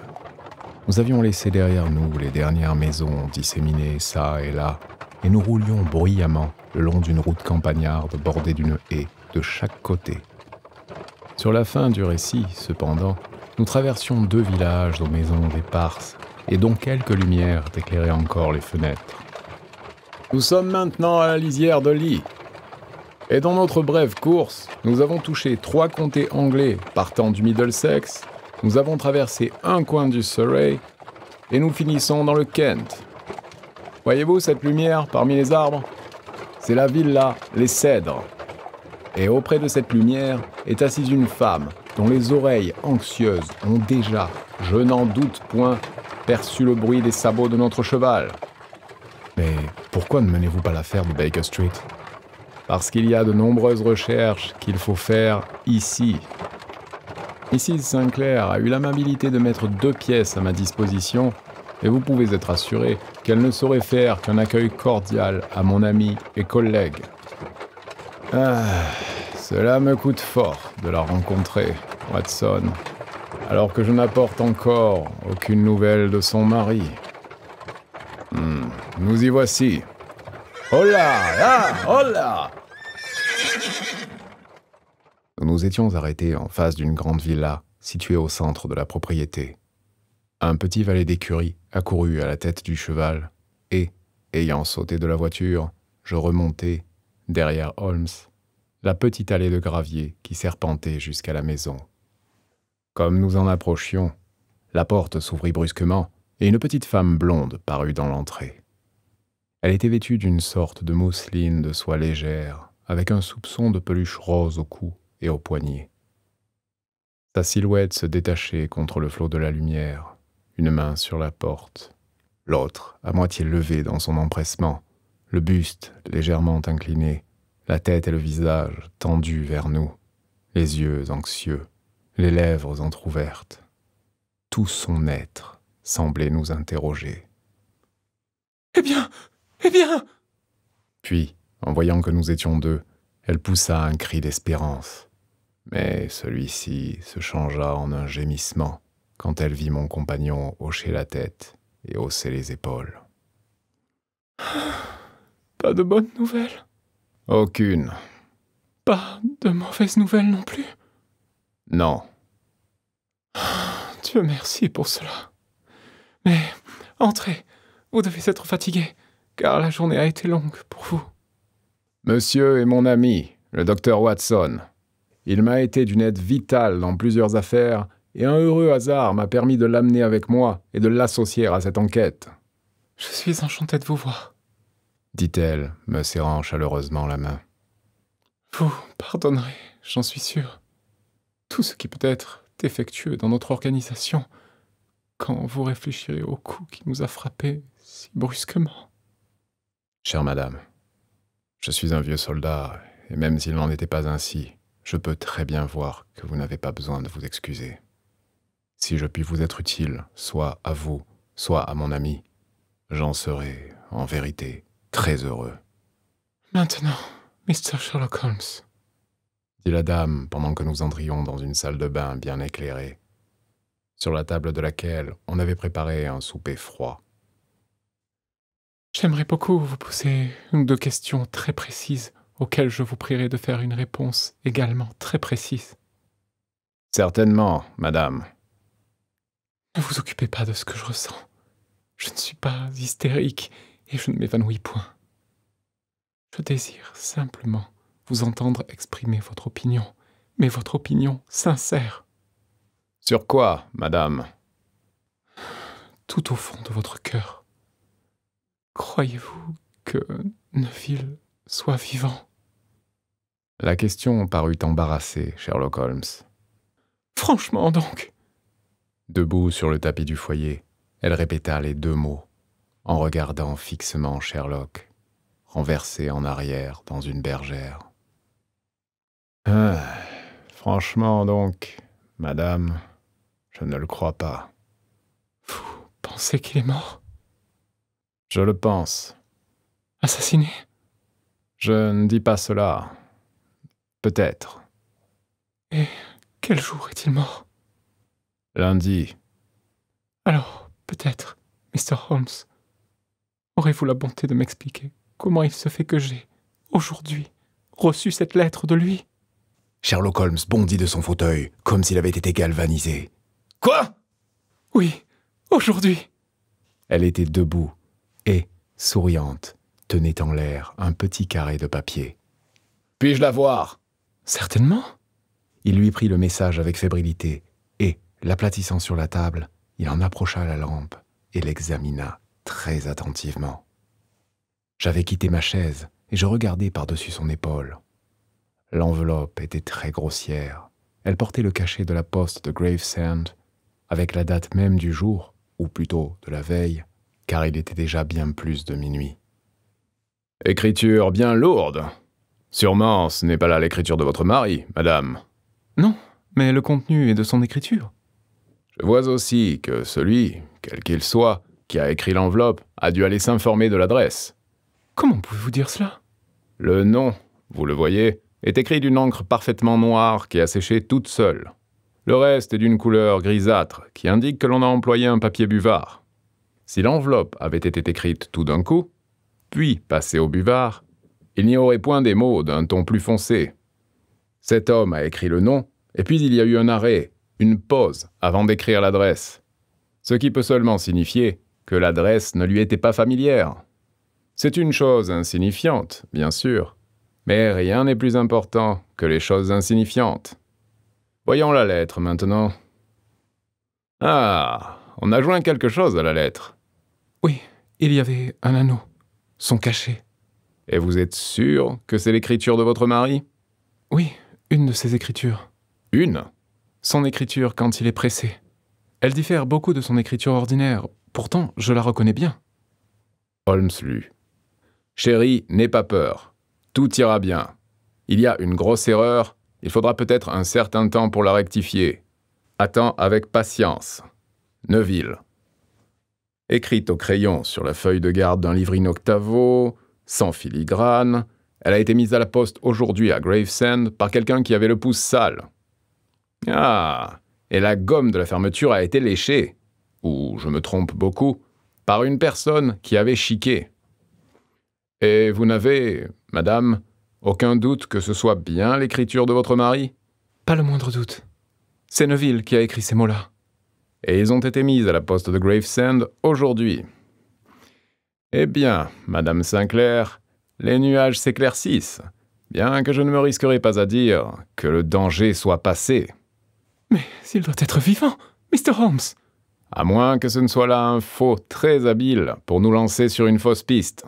Nous avions laissé derrière nous les dernières maisons disséminées ça et là, et nous roulions bruyamment le long d'une route campagnarde bordée d'une haie de chaque côté. Sur la fin du récit, cependant, nous traversions deux villages aux maisons éparses et dont quelques lumières éclairaient encore les fenêtres. Nous sommes maintenant à la lisière de l'île, et dans notre brève course, nous avons touché trois comtés anglais partant du Middlesex, nous avons traversé un coin du Surrey et nous finissons dans le Kent. Voyez-vous cette lumière parmi les arbres C'est la villa Les Cèdres. Et auprès de cette lumière est assise une femme dont les oreilles anxieuses ont déjà, je n'en doute point, perçu le bruit des sabots de notre cheval. Mais pourquoi ne menez-vous pas l'affaire de Baker Street parce qu'il y a de nombreuses recherches qu'il faut faire ici. Mrs. Sinclair a eu l'amabilité de mettre deux pièces à ma disposition, et vous pouvez être assuré qu'elle ne saurait faire qu'un accueil cordial à mon ami et collègue. Ah, cela me coûte fort de la rencontrer, Watson, alors que je n'apporte encore aucune nouvelle de son mari. Hmm, nous y voici. Hola, ah, hola nous étions arrêtés en face d'une grande villa située au centre de la propriété. Un petit valet d'écurie accourut à la tête du cheval et, ayant sauté de la voiture, je remontai, derrière Holmes, la petite allée de gravier qui serpentait jusqu'à la maison. Comme nous en approchions, la porte s'ouvrit brusquement et une petite femme blonde parut dans l'entrée. Elle était vêtue d'une sorte de mousseline de soie légère, avec un soupçon de peluche rose au cou et au poignet. Sa silhouette se détachait contre le flot de la lumière, une main sur la porte, l'autre à moitié levée dans son empressement, le buste légèrement incliné, la tête et le visage tendus vers nous, les yeux anxieux, les lèvres entr'ouvertes. Tout son être semblait nous interroger. Eh bien, eh bien Puis, en voyant que nous étions deux, elle poussa un cri d'espérance mais celui-ci se changea en un gémissement quand elle vit mon compagnon hocher la tête et hausser les épaules. Pas de bonnes nouvelles Aucune. Pas de mauvaises nouvelles non plus Non. Dieu merci pour cela. Mais entrez, vous devez être fatigué, car la journée a été longue pour vous. Monsieur et mon ami, le docteur Watson. Il m'a été d'une aide vitale dans plusieurs affaires, et un heureux hasard m'a permis de l'amener avec moi et de l'associer à cette enquête. Je suis enchantée de vous voir, dit-elle, me serrant chaleureusement la main. Vous pardonnerez, j'en suis sûr. Tout ce qui peut être défectueux dans notre organisation, quand vous réfléchirez au coup qui nous a frappés si brusquement. Chère madame, je suis un vieux soldat, et même s'il n'en était pas ainsi, je peux très bien voir que vous n'avez pas besoin de vous excuser. Si je puis vous être utile, soit à vous, soit à mon ami, j'en serai, en vérité, très heureux. Maintenant, Mr. Sherlock Holmes, dit la dame pendant que nous entrions dans une salle de bain bien éclairée, sur la table de laquelle on avait préparé un souper froid. J'aimerais beaucoup vous poser une ou deux questions très précises auquel je vous prierai de faire une réponse également très précise. Certainement, madame. Ne vous occupez pas de ce que je ressens. Je ne suis pas hystérique et je ne m'évanouis point. Je désire simplement vous entendre exprimer votre opinion, mais votre opinion sincère. Sur quoi, madame Tout au fond de votre cœur. Croyez-vous que Neville soit vivant la question parut embarrasser Sherlock Holmes. Franchement donc Debout sur le tapis du foyer, elle répéta les deux mots, en regardant fixement Sherlock, renversé en arrière dans une bergère. Ah, franchement donc, madame, je ne le crois pas. Vous pensez qu'il est mort Je le pense. Assassiné Je ne dis pas cela. Peut-être. Et quel jour est-il mort Lundi. Alors, peut-être, Mr. Holmes, aurez-vous la bonté de m'expliquer comment il se fait que j'ai, aujourd'hui, reçu cette lettre de lui Sherlock Holmes bondit de son fauteuil, comme s'il avait été galvanisé. Quoi Oui, aujourd'hui. Elle était debout et, souriante, tenait en l'air un petit carré de papier. Puis-je la voir Certainement. Il lui prit le message avec fébrilité, et, l'aplatissant sur la table, il en approcha la lampe et l'examina très attentivement. J'avais quitté ma chaise et je regardais par-dessus son épaule. L'enveloppe était très grossière. Elle portait le cachet de la poste de Gravesend, avec la date même du jour, ou plutôt de la veille, car il était déjà bien plus de minuit. Écriture bien lourde, Sûrement, ce n'est pas là l'écriture de votre mari, madame. Non, mais le contenu est de son écriture. Je vois aussi que celui, quel qu'il soit, qui a écrit l'enveloppe, a dû aller s'informer de l'adresse. Comment pouvez-vous dire cela Le nom, vous le voyez, est écrit d'une encre parfaitement noire qui a séché toute seule. Le reste est d'une couleur grisâtre qui indique que l'on a employé un papier buvard. Si l'enveloppe avait été écrite tout d'un coup, puis passée au buvard, il n'y aurait point des mots d'un ton plus foncé. Cet homme a écrit le nom, et puis il y a eu un arrêt, une pause, avant d'écrire l'adresse. Ce qui peut seulement signifier que l'adresse ne lui était pas familière. C'est une chose insignifiante, bien sûr, mais rien n'est plus important que les choses insignifiantes. Voyons la lettre maintenant. Ah, on a joint quelque chose à la lettre. Oui, il y avait un anneau, son cachet. Et vous êtes sûr que c'est l'écriture de votre mari Oui, une de ses écritures. Une Son écriture quand il est pressé. Elle diffère beaucoup de son écriture ordinaire, pourtant je la reconnais bien. Holmes lut. Chérie, n'aie pas peur. Tout ira bien. Il y a une grosse erreur, il faudra peut-être un certain temps pour la rectifier. Attends avec patience. Neuville. Écrite au crayon sur la feuille de garde d'un livre in octavo, sans filigrane. Elle a été mise à la poste aujourd'hui à Gravesend par quelqu'un qui avait le pouce sale. Ah Et la gomme de la fermeture a été léchée, ou je me trompe beaucoup, par une personne qui avait chiqué. Et vous n'avez, madame, aucun doute que ce soit bien l'écriture de votre mari Pas le moindre doute. C'est Neville qui a écrit ces mots-là. Et ils ont été mis à la poste de Gravesend aujourd'hui. Eh bien, Madame Sinclair, les nuages s'éclaircissent, bien que je ne me risquerai pas à dire que le danger soit passé. Mais s'il doit être vivant, Mr. Holmes À moins que ce ne soit là un faux très habile pour nous lancer sur une fausse piste.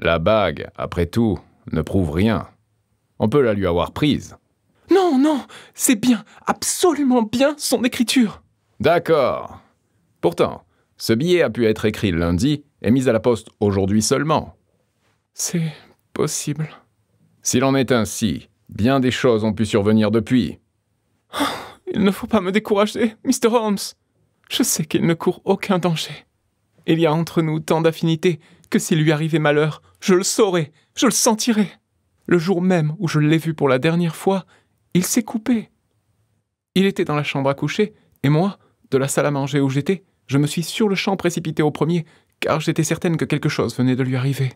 La bague, après tout, ne prouve rien. On peut la lui avoir prise. Non, non, c'est bien, absolument bien son écriture. D'accord. Pourtant, ce billet a pu être écrit lundi et mis à la poste aujourd'hui seulement. C'est possible. S'il en est ainsi, bien des choses ont pu survenir depuis. Oh, il ne faut pas me décourager, Mr. Holmes. Je sais qu'il ne court aucun danger. Il y a entre nous tant d'affinités que s'il lui arrivait malheur, je le saurais, je le sentirais. Le jour même où je l'ai vu pour la dernière fois, il s'est coupé. Il était dans la chambre à coucher, et moi, de la salle à manger où j'étais, je me suis sur le champ précipité au premier, car j'étais certaine que quelque chose venait de lui arriver.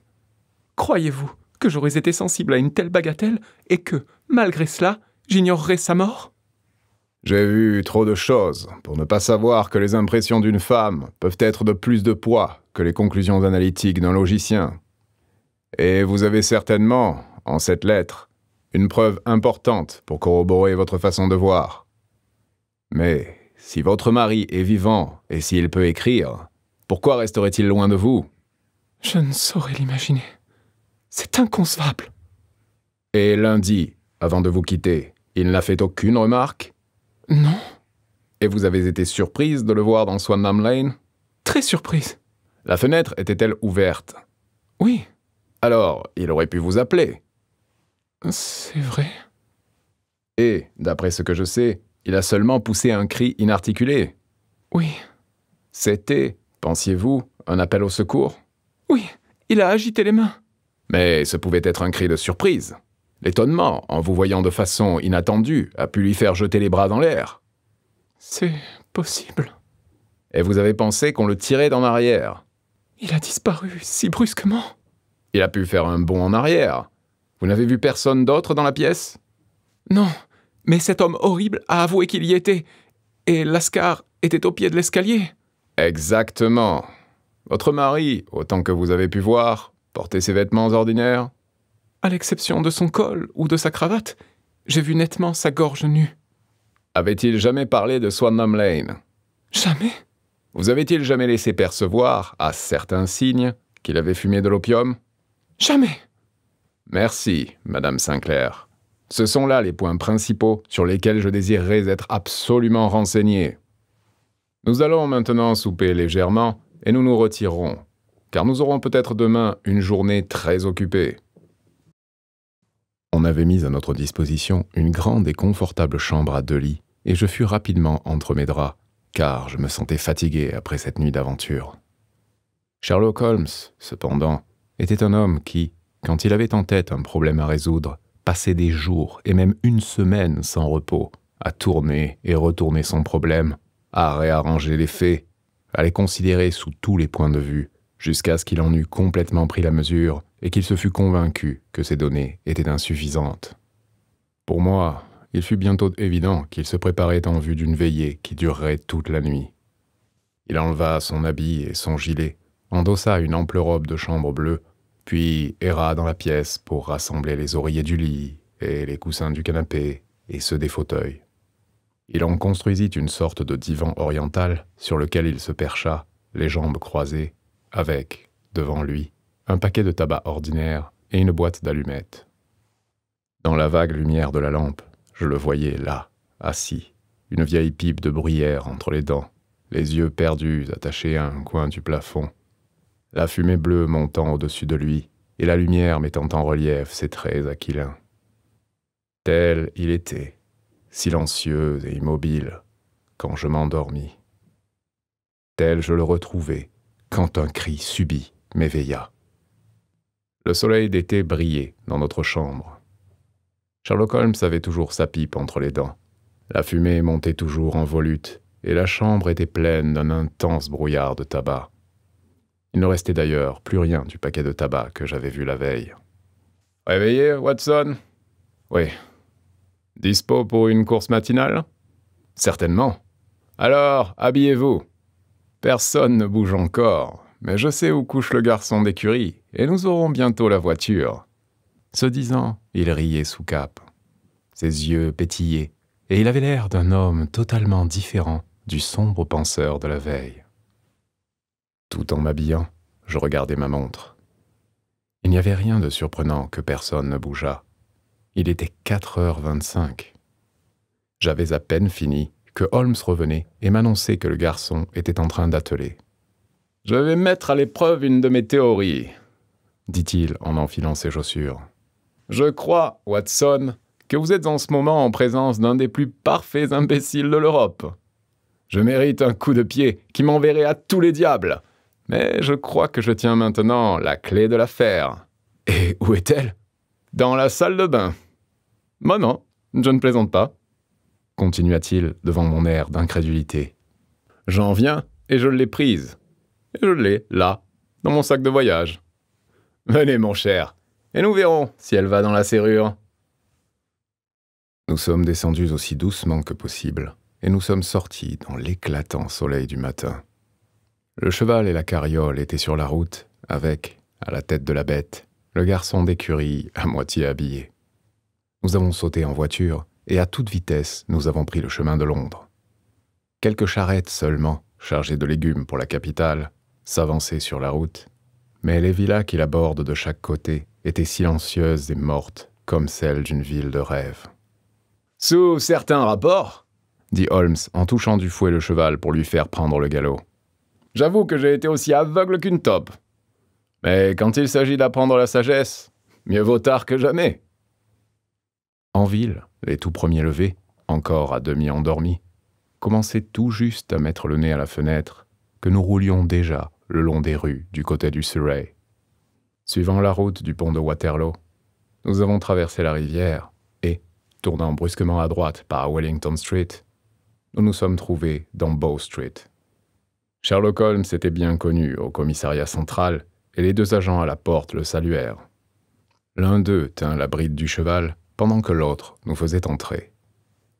Croyez-vous que j'aurais été sensible à une telle bagatelle et que, malgré cela, j'ignorerais sa mort J'ai vu trop de choses pour ne pas savoir que les impressions d'une femme peuvent être de plus de poids que les conclusions analytiques d'un logicien. Et vous avez certainement, en cette lettre, une preuve importante pour corroborer votre façon de voir. Mais si votre mari est vivant et s'il peut écrire, pourquoi resterait-il loin de vous Je ne saurais l'imaginer. C'est inconcevable. Et lundi, avant de vous quitter, il n'a fait aucune remarque Non. Et vous avez été surprise de le voir dans Swanham Lane Très surprise. La fenêtre était-elle ouverte Oui. Alors, il aurait pu vous appeler. C'est vrai. Et, d'après ce que je sais, il a seulement poussé un cri inarticulé. Oui. C'était, pensiez-vous, un appel au secours Oui, il a agité les mains. Mais ce pouvait être un cri de surprise. L'étonnement, en vous voyant de façon inattendue, a pu lui faire jeter les bras dans l'air. C'est possible. Et vous avez pensé qu'on le tirait d'en arrière Il a disparu si brusquement. Il a pu faire un bond en arrière. Vous n'avez vu personne d'autre dans la pièce Non, mais cet homme horrible a avoué qu'il y était. Et Lascar était au pied de l'escalier. Exactement. Votre mari, autant que vous avez pu voir, portait ses vêtements ordinaires. À l'exception de son col ou de sa cravate, j'ai vu nettement sa gorge nue. Avait-il jamais parlé de Swanham Lane Jamais. Vous avez il jamais laissé percevoir, à certains signes, qu'il avait fumé de l'opium Jamais. Merci, Madame Sinclair. Ce sont là les points principaux sur lesquels je désirerais être absolument renseigné. Nous allons maintenant souper légèrement et nous nous retirerons, car nous aurons peut-être demain une journée très occupée. On avait mis à notre disposition une grande et confortable chambre à deux lits, et je fus rapidement entre mes draps, car je me sentais fatigué après cette nuit d'aventure. Sherlock Holmes, cependant, était un homme qui, quand il avait en tête un problème à résoudre, passer des jours et même une semaine sans repos, à tourner et retourner son problème, à réarranger les faits, à les considérer sous tous les points de vue, jusqu'à ce qu'il en eût complètement pris la mesure et qu'il se fût convaincu que ces données étaient insuffisantes. Pour moi, il fut bientôt évident qu'il se préparait en vue d'une veillée qui durerait toute la nuit. Il enleva son habit et son gilet, endossa une ample robe de chambre bleue puis erra dans la pièce pour rassembler les oreillers du lit et les coussins du canapé et ceux des fauteuils. Il en construisit une sorte de divan oriental sur lequel il se percha, les jambes croisées, avec, devant lui, un paquet de tabac ordinaire et une boîte d'allumettes. Dans la vague lumière de la lampe, je le voyais là, assis, une vieille pipe de bruyère entre les dents, les yeux perdus attachés à un coin du plafond, la fumée bleue montant au-dessus de lui et la lumière mettant en relief ses traits aquilins. Tel il était, silencieux et immobile, quand je m'endormis. Tel je le retrouvai, quand un cri subit m'éveilla. Le soleil d'été brillait dans notre chambre. Sherlock Holmes avait toujours sa pipe entre les dents. La fumée montait toujours en volute, et la chambre était pleine d'un intense brouillard de tabac. Il ne restait d'ailleurs plus rien du paquet de tabac que j'avais vu la veille. Réveillé, Watson Oui. Dispo pour une course matinale Certainement. Alors, habillez-vous. Personne ne bouge encore, mais je sais où couche le garçon d'écurie, et nous aurons bientôt la voiture. Ce disant, il riait sous cape. Ses yeux pétillaient, et il avait l'air d'un homme totalement différent du sombre penseur de la veille. Tout en m'habillant, je regardais ma montre. Il n'y avait rien de surprenant que personne ne bougeât. Il était 4h25. J'avais à peine fini que Holmes revenait et m'annonçait que le garçon était en train d'atteler. Je vais mettre à l'épreuve une de mes théories, dit-il en enfilant ses chaussures. Je crois, Watson, que vous êtes en ce moment en présence d'un des plus parfaits imbéciles de l'Europe. Je mérite un coup de pied qui m'enverrait à tous les diables. Mais je crois que je tiens maintenant la clé de l'affaire. Et où est-elle Dans la salle de bain. Moi non, je ne plaisante pas. Continua-t-il devant mon air d'incrédulité. J'en viens et je l'ai prise. Et je l'ai, là, dans mon sac de voyage. Venez, mon cher, et nous verrons si elle va dans la serrure. Nous sommes descendus aussi doucement que possible, et nous sommes sortis dans l'éclatant soleil du matin. Le cheval et la carriole étaient sur la route, avec, à la tête de la bête, le garçon d'écurie à moitié habillé. Nous avons sauté en voiture, et à toute vitesse, nous avons pris le chemin de Londres. Quelques charrettes seulement, chargées de légumes pour la capitale, s'avançaient sur la route, mais les villas qui la bordent de chaque côté étaient silencieuses et mortes, comme celles d'une ville de rêve. Sous certains rapports, dit Holmes en touchant du fouet le cheval pour lui faire prendre le galop. J'avoue que j'ai été aussi aveugle qu'une taupe. Mais quand il s'agit d'apprendre la sagesse, mieux vaut tard que jamais. En ville, les tout premiers levés, encore à demi endormis, commençaient tout juste à mettre le nez à la fenêtre que nous roulions déjà le long des rues du côté du Surrey. Suivant la route du pont de Waterloo, nous avons traversé la rivière et, tournant brusquement à droite par Wellington Street, nous nous sommes trouvés dans Bow Street. Sherlock Holmes était bien connu au commissariat central, et les deux agents à la porte le saluèrent. L'un d'eux tint la bride du cheval, pendant que l'autre nous faisait entrer.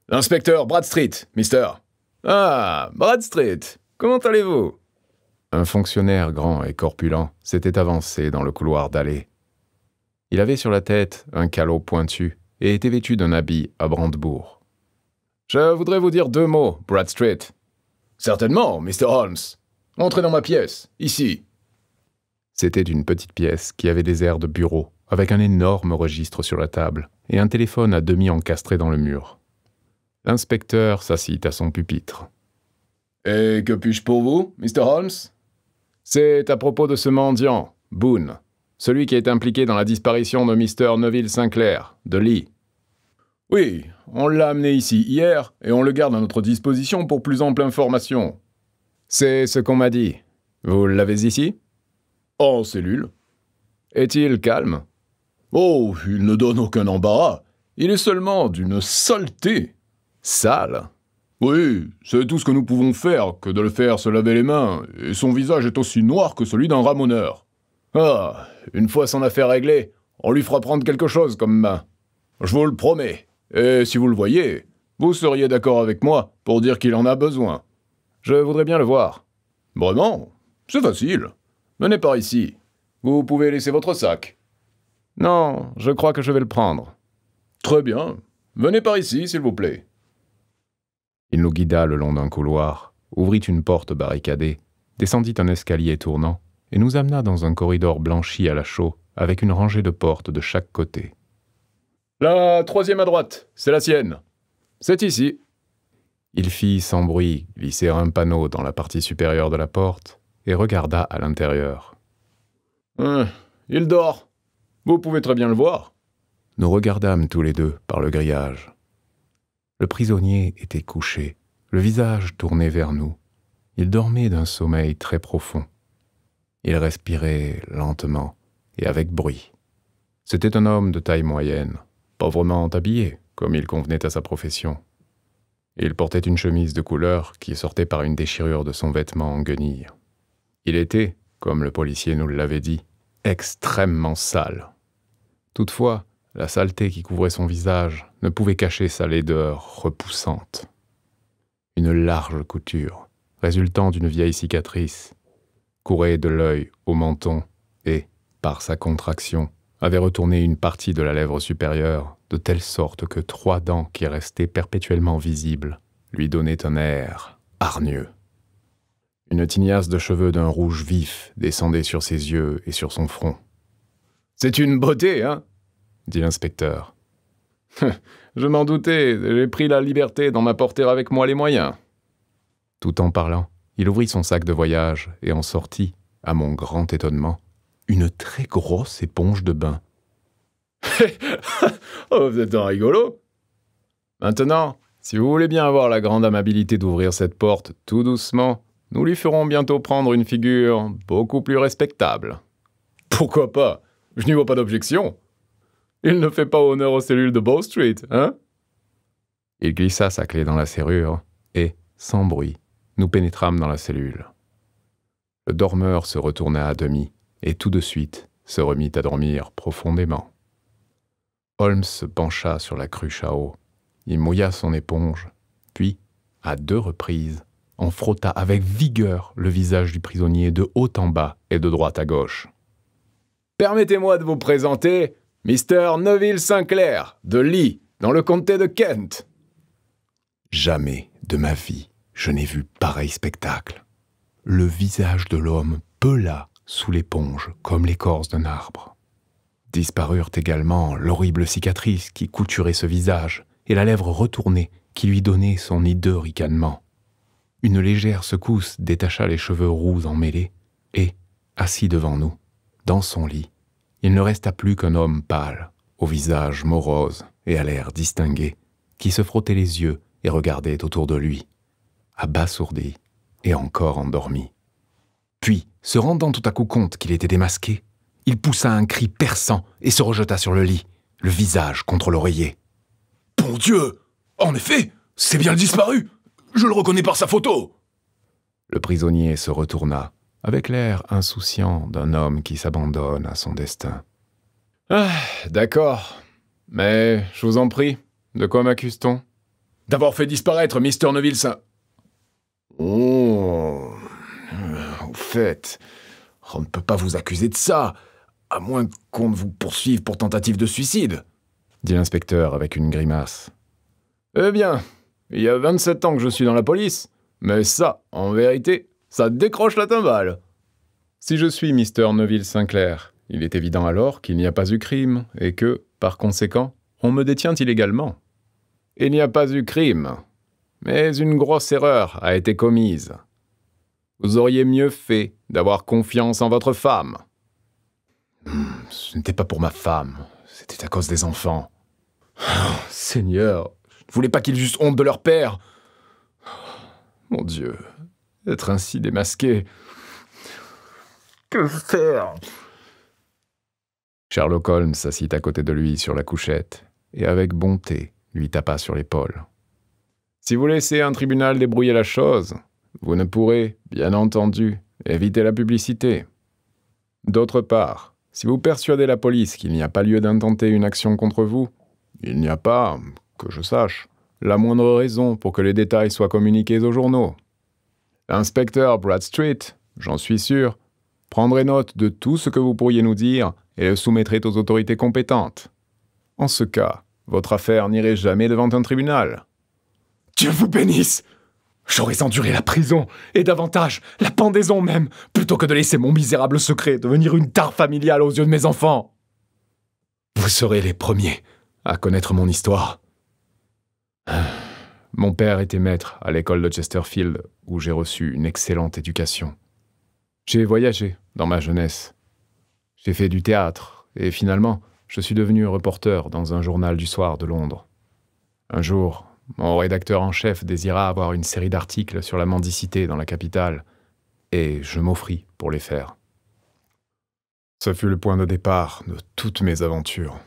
L'inspecteur Bradstreet, mister Ah, Bradstreet Comment allez-vous Un fonctionnaire grand et corpulent s'était avancé dans le couloir d'allée. Il avait sur la tête un calot pointu et était vêtu d'un habit à brandebourg. Je voudrais vous dire deux mots, Bradstreet, Certainement, Mr. Holmes. Entrez dans ma pièce, ici. C'était une petite pièce qui avait des airs de bureau, avec un énorme registre sur la table et un téléphone à demi encastré dans le mur. L'inspecteur s'assit à son pupitre. Et que puis-je pour vous, Mr. Holmes C'est à propos de ce mendiant, Boone, celui qui est impliqué dans la disparition de Mr. Neville Sinclair, de Lee. Oui, on l'a amené ici hier et on le garde à notre disposition pour plus ample information. C'est ce qu'on m'a dit. Vous l'avez ici En cellule. Est-il calme Oh, il ne donne aucun embarras. Il est seulement d'une saleté. Sale Oui, c'est tout ce que nous pouvons faire que de le faire se laver les mains, et son visage est aussi noir que celui d'un ramoneur. Ah, une fois son affaire réglée, on lui fera prendre quelque chose comme main. Je vous le promets. Et si vous le voyez, vous seriez d'accord avec moi pour dire qu'il en a besoin. Je voudrais bien le voir. Vraiment C'est facile. Venez par ici. Vous pouvez laisser votre sac. Non, je crois que je vais le prendre. Très bien. Venez par ici, s'il vous plaît. Il nous guida le long d'un couloir, ouvrit une porte barricadée, descendit un escalier tournant et nous amena dans un corridor blanchi à la chaux avec une rangée de portes de chaque côté. La troisième à droite, c'est la sienne. C'est ici. Il fit sans bruit glisser un panneau dans la partie supérieure de la porte et regarda à l'intérieur. Hein, il dort. Vous pouvez très bien le voir. Nous regardâmes tous les deux par le grillage. Le prisonnier était couché, le visage tourné vers nous. Il dormait d'un sommeil très profond. Il respirait lentement et avec bruit. C'était un homme de taille moyenne, pauvrement habillé, comme il convenait à sa profession. Il portait une chemise de couleur qui sortait par une déchirure de son vêtement en guenille. Il était, comme le policier nous l'avait dit, extrêmement sale. Toutefois, la saleté qui couvrait son visage ne pouvait cacher sa laideur repoussante. Une large couture, résultant d'une vieille cicatrice, courait de l'œil au menton et, par sa contraction, avait retourné une partie de la lèvre supérieure, de telle sorte que trois dents qui restaient perpétuellement visibles lui donnaient un air hargneux. Une tignasse de cheveux d'un rouge vif descendait sur ses yeux et sur son front. C'est une beauté, hein dit l'inspecteur. Je m'en doutais, j'ai pris la liberté d'en apporter avec moi les moyens. Tout en parlant, il ouvrit son sac de voyage et en sortit, à mon grand étonnement, une très grosse éponge de bain. oh, vous êtes un rigolo Maintenant, si vous voulez bien avoir la grande amabilité d'ouvrir cette porte tout doucement, nous lui ferons bientôt prendre une figure beaucoup plus respectable. Pourquoi pas Je n'y vois pas d'objection. Il ne fait pas honneur aux cellules de Bow Street, hein Il glissa sa clé dans la serrure et, sans bruit, nous pénétrâmes dans la cellule. Le dormeur se retourna à demi, et tout de suite se remit à dormir profondément. Holmes se pencha sur la cruche à eau, il mouilla son éponge, puis, à deux reprises, en frotta avec vigueur le visage du prisonnier de haut en bas et de droite à gauche. Permettez-moi de vous présenter Mr. Neville Sinclair, de Lee, dans le comté de Kent. Jamais de ma vie je n'ai vu pareil spectacle. Le visage de l'homme pela sous l'éponge comme l'écorce d'un arbre. Disparurent également l'horrible cicatrice qui couturait ce visage et la lèvre retournée qui lui donnait son hideux ricanement. Une légère secousse détacha les cheveux roux emmêlés et, assis devant nous, dans son lit, il ne resta plus qu'un homme pâle, au visage morose et à l'air distingué, qui se frottait les yeux et regardait autour de lui, abasourdi et encore endormi. Puis, se rendant tout à coup compte qu'il était démasqué, il poussa un cri perçant et se rejeta sur le lit, le visage contre l'oreiller. Bon Dieu En effet, c'est bien le disparu Je le reconnais par sa photo Le prisonnier se retourna, avec l'air insouciant d'un homme qui s'abandonne à son destin. Ah, d'accord. Mais je vous en prie, de quoi m'accuse-t-on D'avoir fait disparaître Mr. Neville Saint. Oh fait, on ne peut pas vous accuser de ça, à moins qu'on ne vous poursuive pour tentative de suicide, dit l'inspecteur avec une grimace. Eh bien, il y a 27 ans que je suis dans la police, mais ça, en vérité, ça décroche la timbale. Si je suis Mr. Neville Sinclair, il est évident alors qu'il n'y a pas eu crime et que, par conséquent, on me détient illégalement. Il n'y a pas eu crime, mais une grosse erreur a été commise. Vous auriez mieux fait d'avoir confiance en votre femme. Hmm, ce n'était pas pour ma femme, c'était à cause des enfants. Seigneur, je ne voulais pas qu'ils eussent honte de leur père. Mon Dieu, être ainsi démasqué. Que faire Sherlock Holmes s'assit à côté de lui sur la couchette et avec bonté lui tapa sur l'épaule. Si vous laissez un tribunal débrouiller la chose, vous ne pourrez, bien entendu, éviter la publicité. D'autre part, si vous persuadez la police qu'il n'y a pas lieu d'intenter une action contre vous, il n'y a pas, que je sache, la moindre raison pour que les détails soient communiqués aux journaux. L'inspecteur Bradstreet, j'en suis sûr, prendrait note de tout ce que vous pourriez nous dire et le soumettrait aux autorités compétentes. En ce cas, votre affaire n'irait jamais devant un tribunal. Dieu vous bénisse J'aurais enduré la prison, et davantage, la pendaison même, plutôt que de laisser mon misérable secret devenir une tare familiale aux yeux de mes enfants. Vous serez les premiers à connaître mon histoire. Ah, mon père était maître à l'école de Chesterfield, où j'ai reçu une excellente éducation. J'ai voyagé dans ma jeunesse. J'ai fait du théâtre, et finalement, je suis devenu reporter dans un journal du soir de Londres. Un jour, mon rédacteur en chef désira avoir une série d'articles sur la mendicité dans la capitale, et je m'offris pour les faire. Ce fut le point de départ de toutes mes aventures.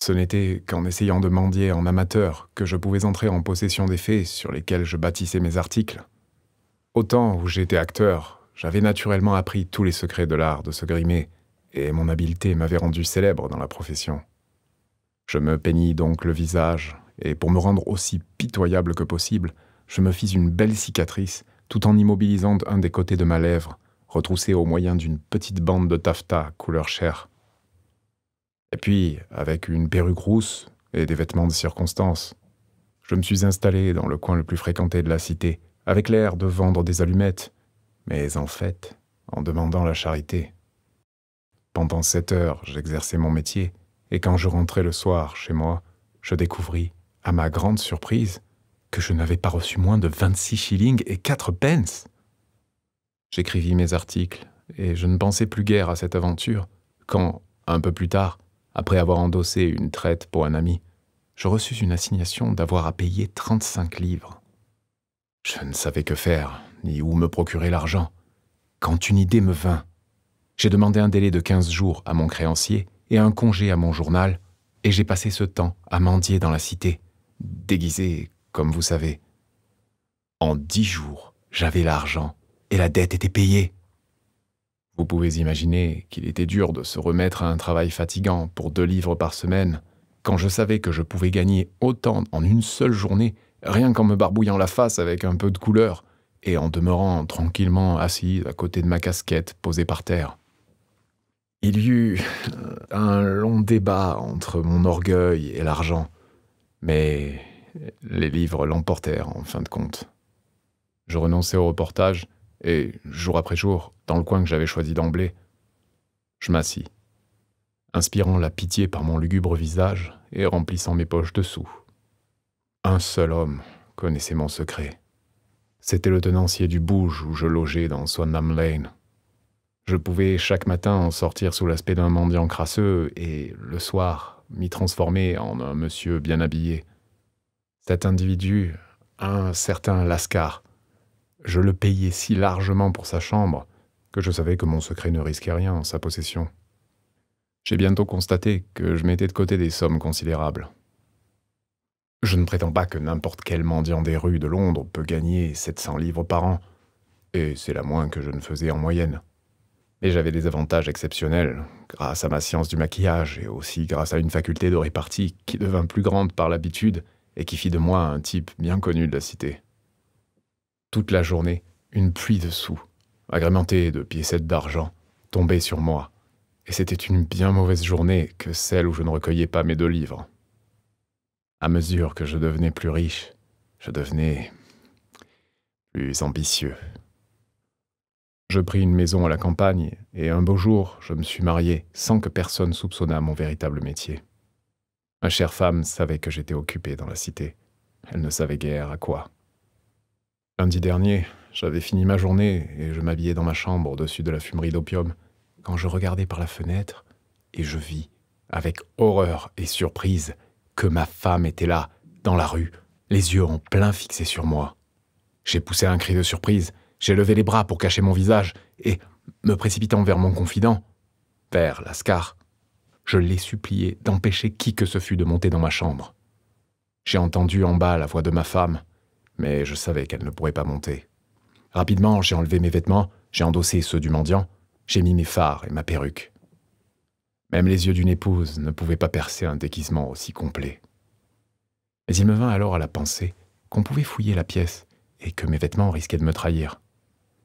Ce n'était qu'en essayant de mendier en amateur que je pouvais entrer en possession des faits sur lesquels je bâtissais mes articles. Au temps où j'étais acteur, j'avais naturellement appris tous les secrets de l'art de se grimer, et mon habileté m'avait rendu célèbre dans la profession. Je me peignis donc le visage, et pour me rendre aussi pitoyable que possible, je me fis une belle cicatrice, tout en immobilisant un des côtés de ma lèvre, retroussé au moyen d'une petite bande de taffetas couleur chair. Et puis, avec une perruque rousse et des vêtements de circonstance, je me suis installé dans le coin le plus fréquenté de la cité, avec l'air de vendre des allumettes, mais en fait, en demandant la charité. Pendant sept heures, j'exerçais mon métier, et quand je rentrais le soir chez moi, je découvris à ma grande surprise, que je n'avais pas reçu moins de 26 shillings et 4 pence. J'écrivis mes articles, et je ne pensais plus guère à cette aventure, quand, un peu plus tard, après avoir endossé une traite pour un ami, je reçus une assignation d'avoir à payer 35 livres. Je ne savais que faire, ni où me procurer l'argent, quand une idée me vint. J'ai demandé un délai de 15 jours à mon créancier et un congé à mon journal, et j'ai passé ce temps à mendier dans la cité déguisé, comme vous savez. En dix jours, j'avais l'argent, et la dette était payée. Vous pouvez imaginer qu'il était dur de se remettre à un travail fatigant pour deux livres par semaine, quand je savais que je pouvais gagner autant en une seule journée, rien qu'en me barbouillant la face avec un peu de couleur, et en demeurant tranquillement assis à côté de ma casquette posée par terre. Il y eut euh, un long débat entre mon orgueil et l'argent. Mais les livres l'emportèrent en fin de compte. Je renonçai au reportage et, jour après jour, dans le coin que j'avais choisi d'emblée, je m'assis, inspirant la pitié par mon lugubre visage et remplissant mes poches de sous. Un seul homme connaissait mon secret. C'était le tenancier du bouge où je logeais dans Swanham Lane. Je pouvais chaque matin en sortir sous l'aspect d'un mendiant crasseux et, le soir, m'y transformer en un monsieur bien habillé. Cet individu, un certain Lascar, je le payais si largement pour sa chambre que je savais que mon secret ne risquait rien en sa possession. J'ai bientôt constaté que je mettais de côté des sommes considérables. Je ne prétends pas que n'importe quel mendiant des rues de Londres peut gagner 700 livres par an, et c'est la moins que je ne faisais en moyenne. Et j'avais des avantages exceptionnels, grâce à ma science du maquillage et aussi grâce à une faculté de répartie qui devint plus grande par l'habitude et qui fit de moi un type bien connu de la cité. Toute la journée, une pluie de sous, agrémentée de piécettes d'argent, tombait sur moi, et c'était une bien mauvaise journée que celle où je ne recueillais pas mes deux livres. À mesure que je devenais plus riche, je devenais plus ambitieux. Je pris une maison à la campagne et un beau jour, je me suis marié sans que personne soupçonnât mon véritable métier. Ma chère femme savait que j'étais occupé dans la cité. Elle ne savait guère à quoi. Lundi dernier, j'avais fini ma journée et je m'habillais dans ma chambre au-dessus de la fumerie d'opium quand je regardais par la fenêtre et je vis, avec horreur et surprise, que ma femme était là, dans la rue, les yeux en plein fixés sur moi. J'ai poussé un cri de surprise j'ai levé les bras pour cacher mon visage et, me précipitant vers mon confident, père Lascar, je l'ai supplié d'empêcher qui que ce fût de monter dans ma chambre. J'ai entendu en bas la voix de ma femme, mais je savais qu'elle ne pourrait pas monter. Rapidement, j'ai enlevé mes vêtements, j'ai endossé ceux du mendiant, j'ai mis mes phares et ma perruque. Même les yeux d'une épouse ne pouvaient pas percer un déguisement aussi complet. Mais il me vint alors à la pensée qu'on pouvait fouiller la pièce et que mes vêtements risquaient de me trahir.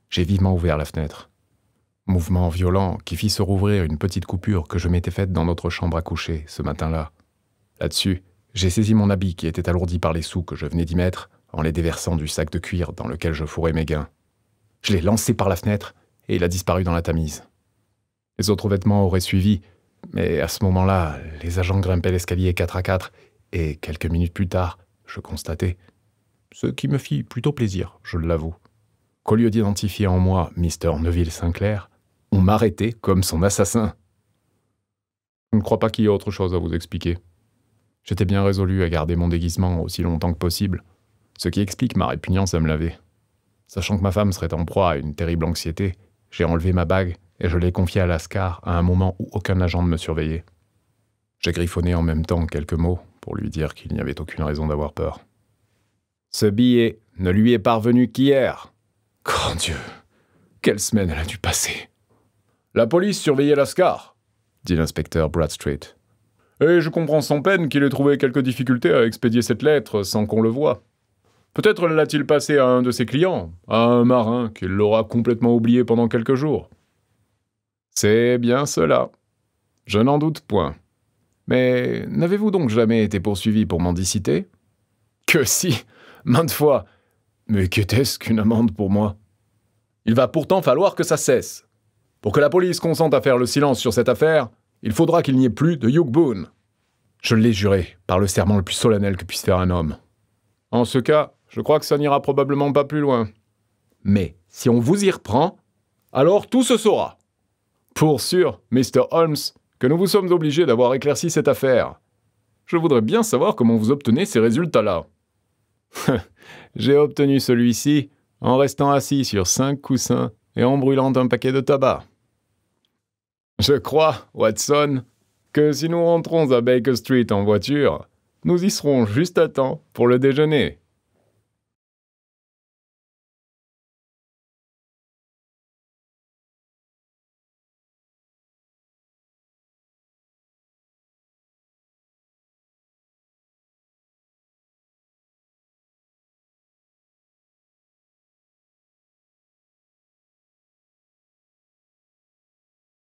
J'ai vivement ouvert la fenêtre. Mouvement violent qui fit se rouvrir une petite coupure que je m'étais faite dans notre chambre à coucher ce matin-là. Là-dessus, j'ai saisi mon habit qui était alourdi par les sous que je venais d'y mettre en les déversant du sac de cuir dans lequel je fourrais mes gains. Je l'ai lancé par la fenêtre et il a disparu dans la Tamise. Les autres vêtements auraient suivi, mais à ce moment-là, les agents grimpaient l'escalier quatre à quatre et quelques minutes plus tard, je constatais. Ce qui me fit plutôt plaisir, je l'avoue qu'au lieu d'identifier en moi Mr Neville Sinclair, on m'arrêtait comme son assassin. Je ne crois pas qu'il y ait autre chose à vous expliquer. J'étais bien résolu à garder mon déguisement aussi longtemps que possible, ce qui explique ma répugnance à me laver. Sachant que ma femme serait en proie à une terrible anxiété, j'ai enlevé ma bague et je l'ai confiée à Lascar à un moment où aucun agent ne me surveillait. J'ai griffonné en même temps quelques mots pour lui dire qu'il n'y avait aucune raison d'avoir peur. Ce billet ne lui est parvenu qu'hier, Grand Dieu, quelle semaine elle a dû passer. La police surveillait Lascar, dit l'inspecteur Bradstreet. Et je comprends sans peine qu'il ait trouvé quelques difficultés à expédier cette lettre sans qu'on le voie. Peut-être l'a-t-il passée à un de ses clients, à un marin qui l'aura complètement oublié pendant quelques jours. C'est bien cela. Je n'en doute point. Mais n'avez-vous donc jamais été poursuivi pour mendicité Que si Maintes fois, mais qu'était-ce qu'une amende pour moi Il va pourtant falloir que ça cesse. Pour que la police consente à faire le silence sur cette affaire, il faudra qu'il n'y ait plus de Hugh Boone. Je l'ai juré, par le serment le plus solennel que puisse faire un homme. En ce cas, je crois que ça n'ira probablement pas plus loin. Mais si on vous y reprend, alors tout se saura. Pour sûr, Mr. Holmes, que nous vous sommes obligés d'avoir éclairci cette affaire. Je voudrais bien savoir comment vous obtenez ces résultats-là. J'ai obtenu celui-ci en restant assis sur cinq coussins et en brûlant un paquet de tabac. Je crois, Watson, que si nous rentrons à Baker Street en voiture, nous y serons juste à temps pour le déjeuner.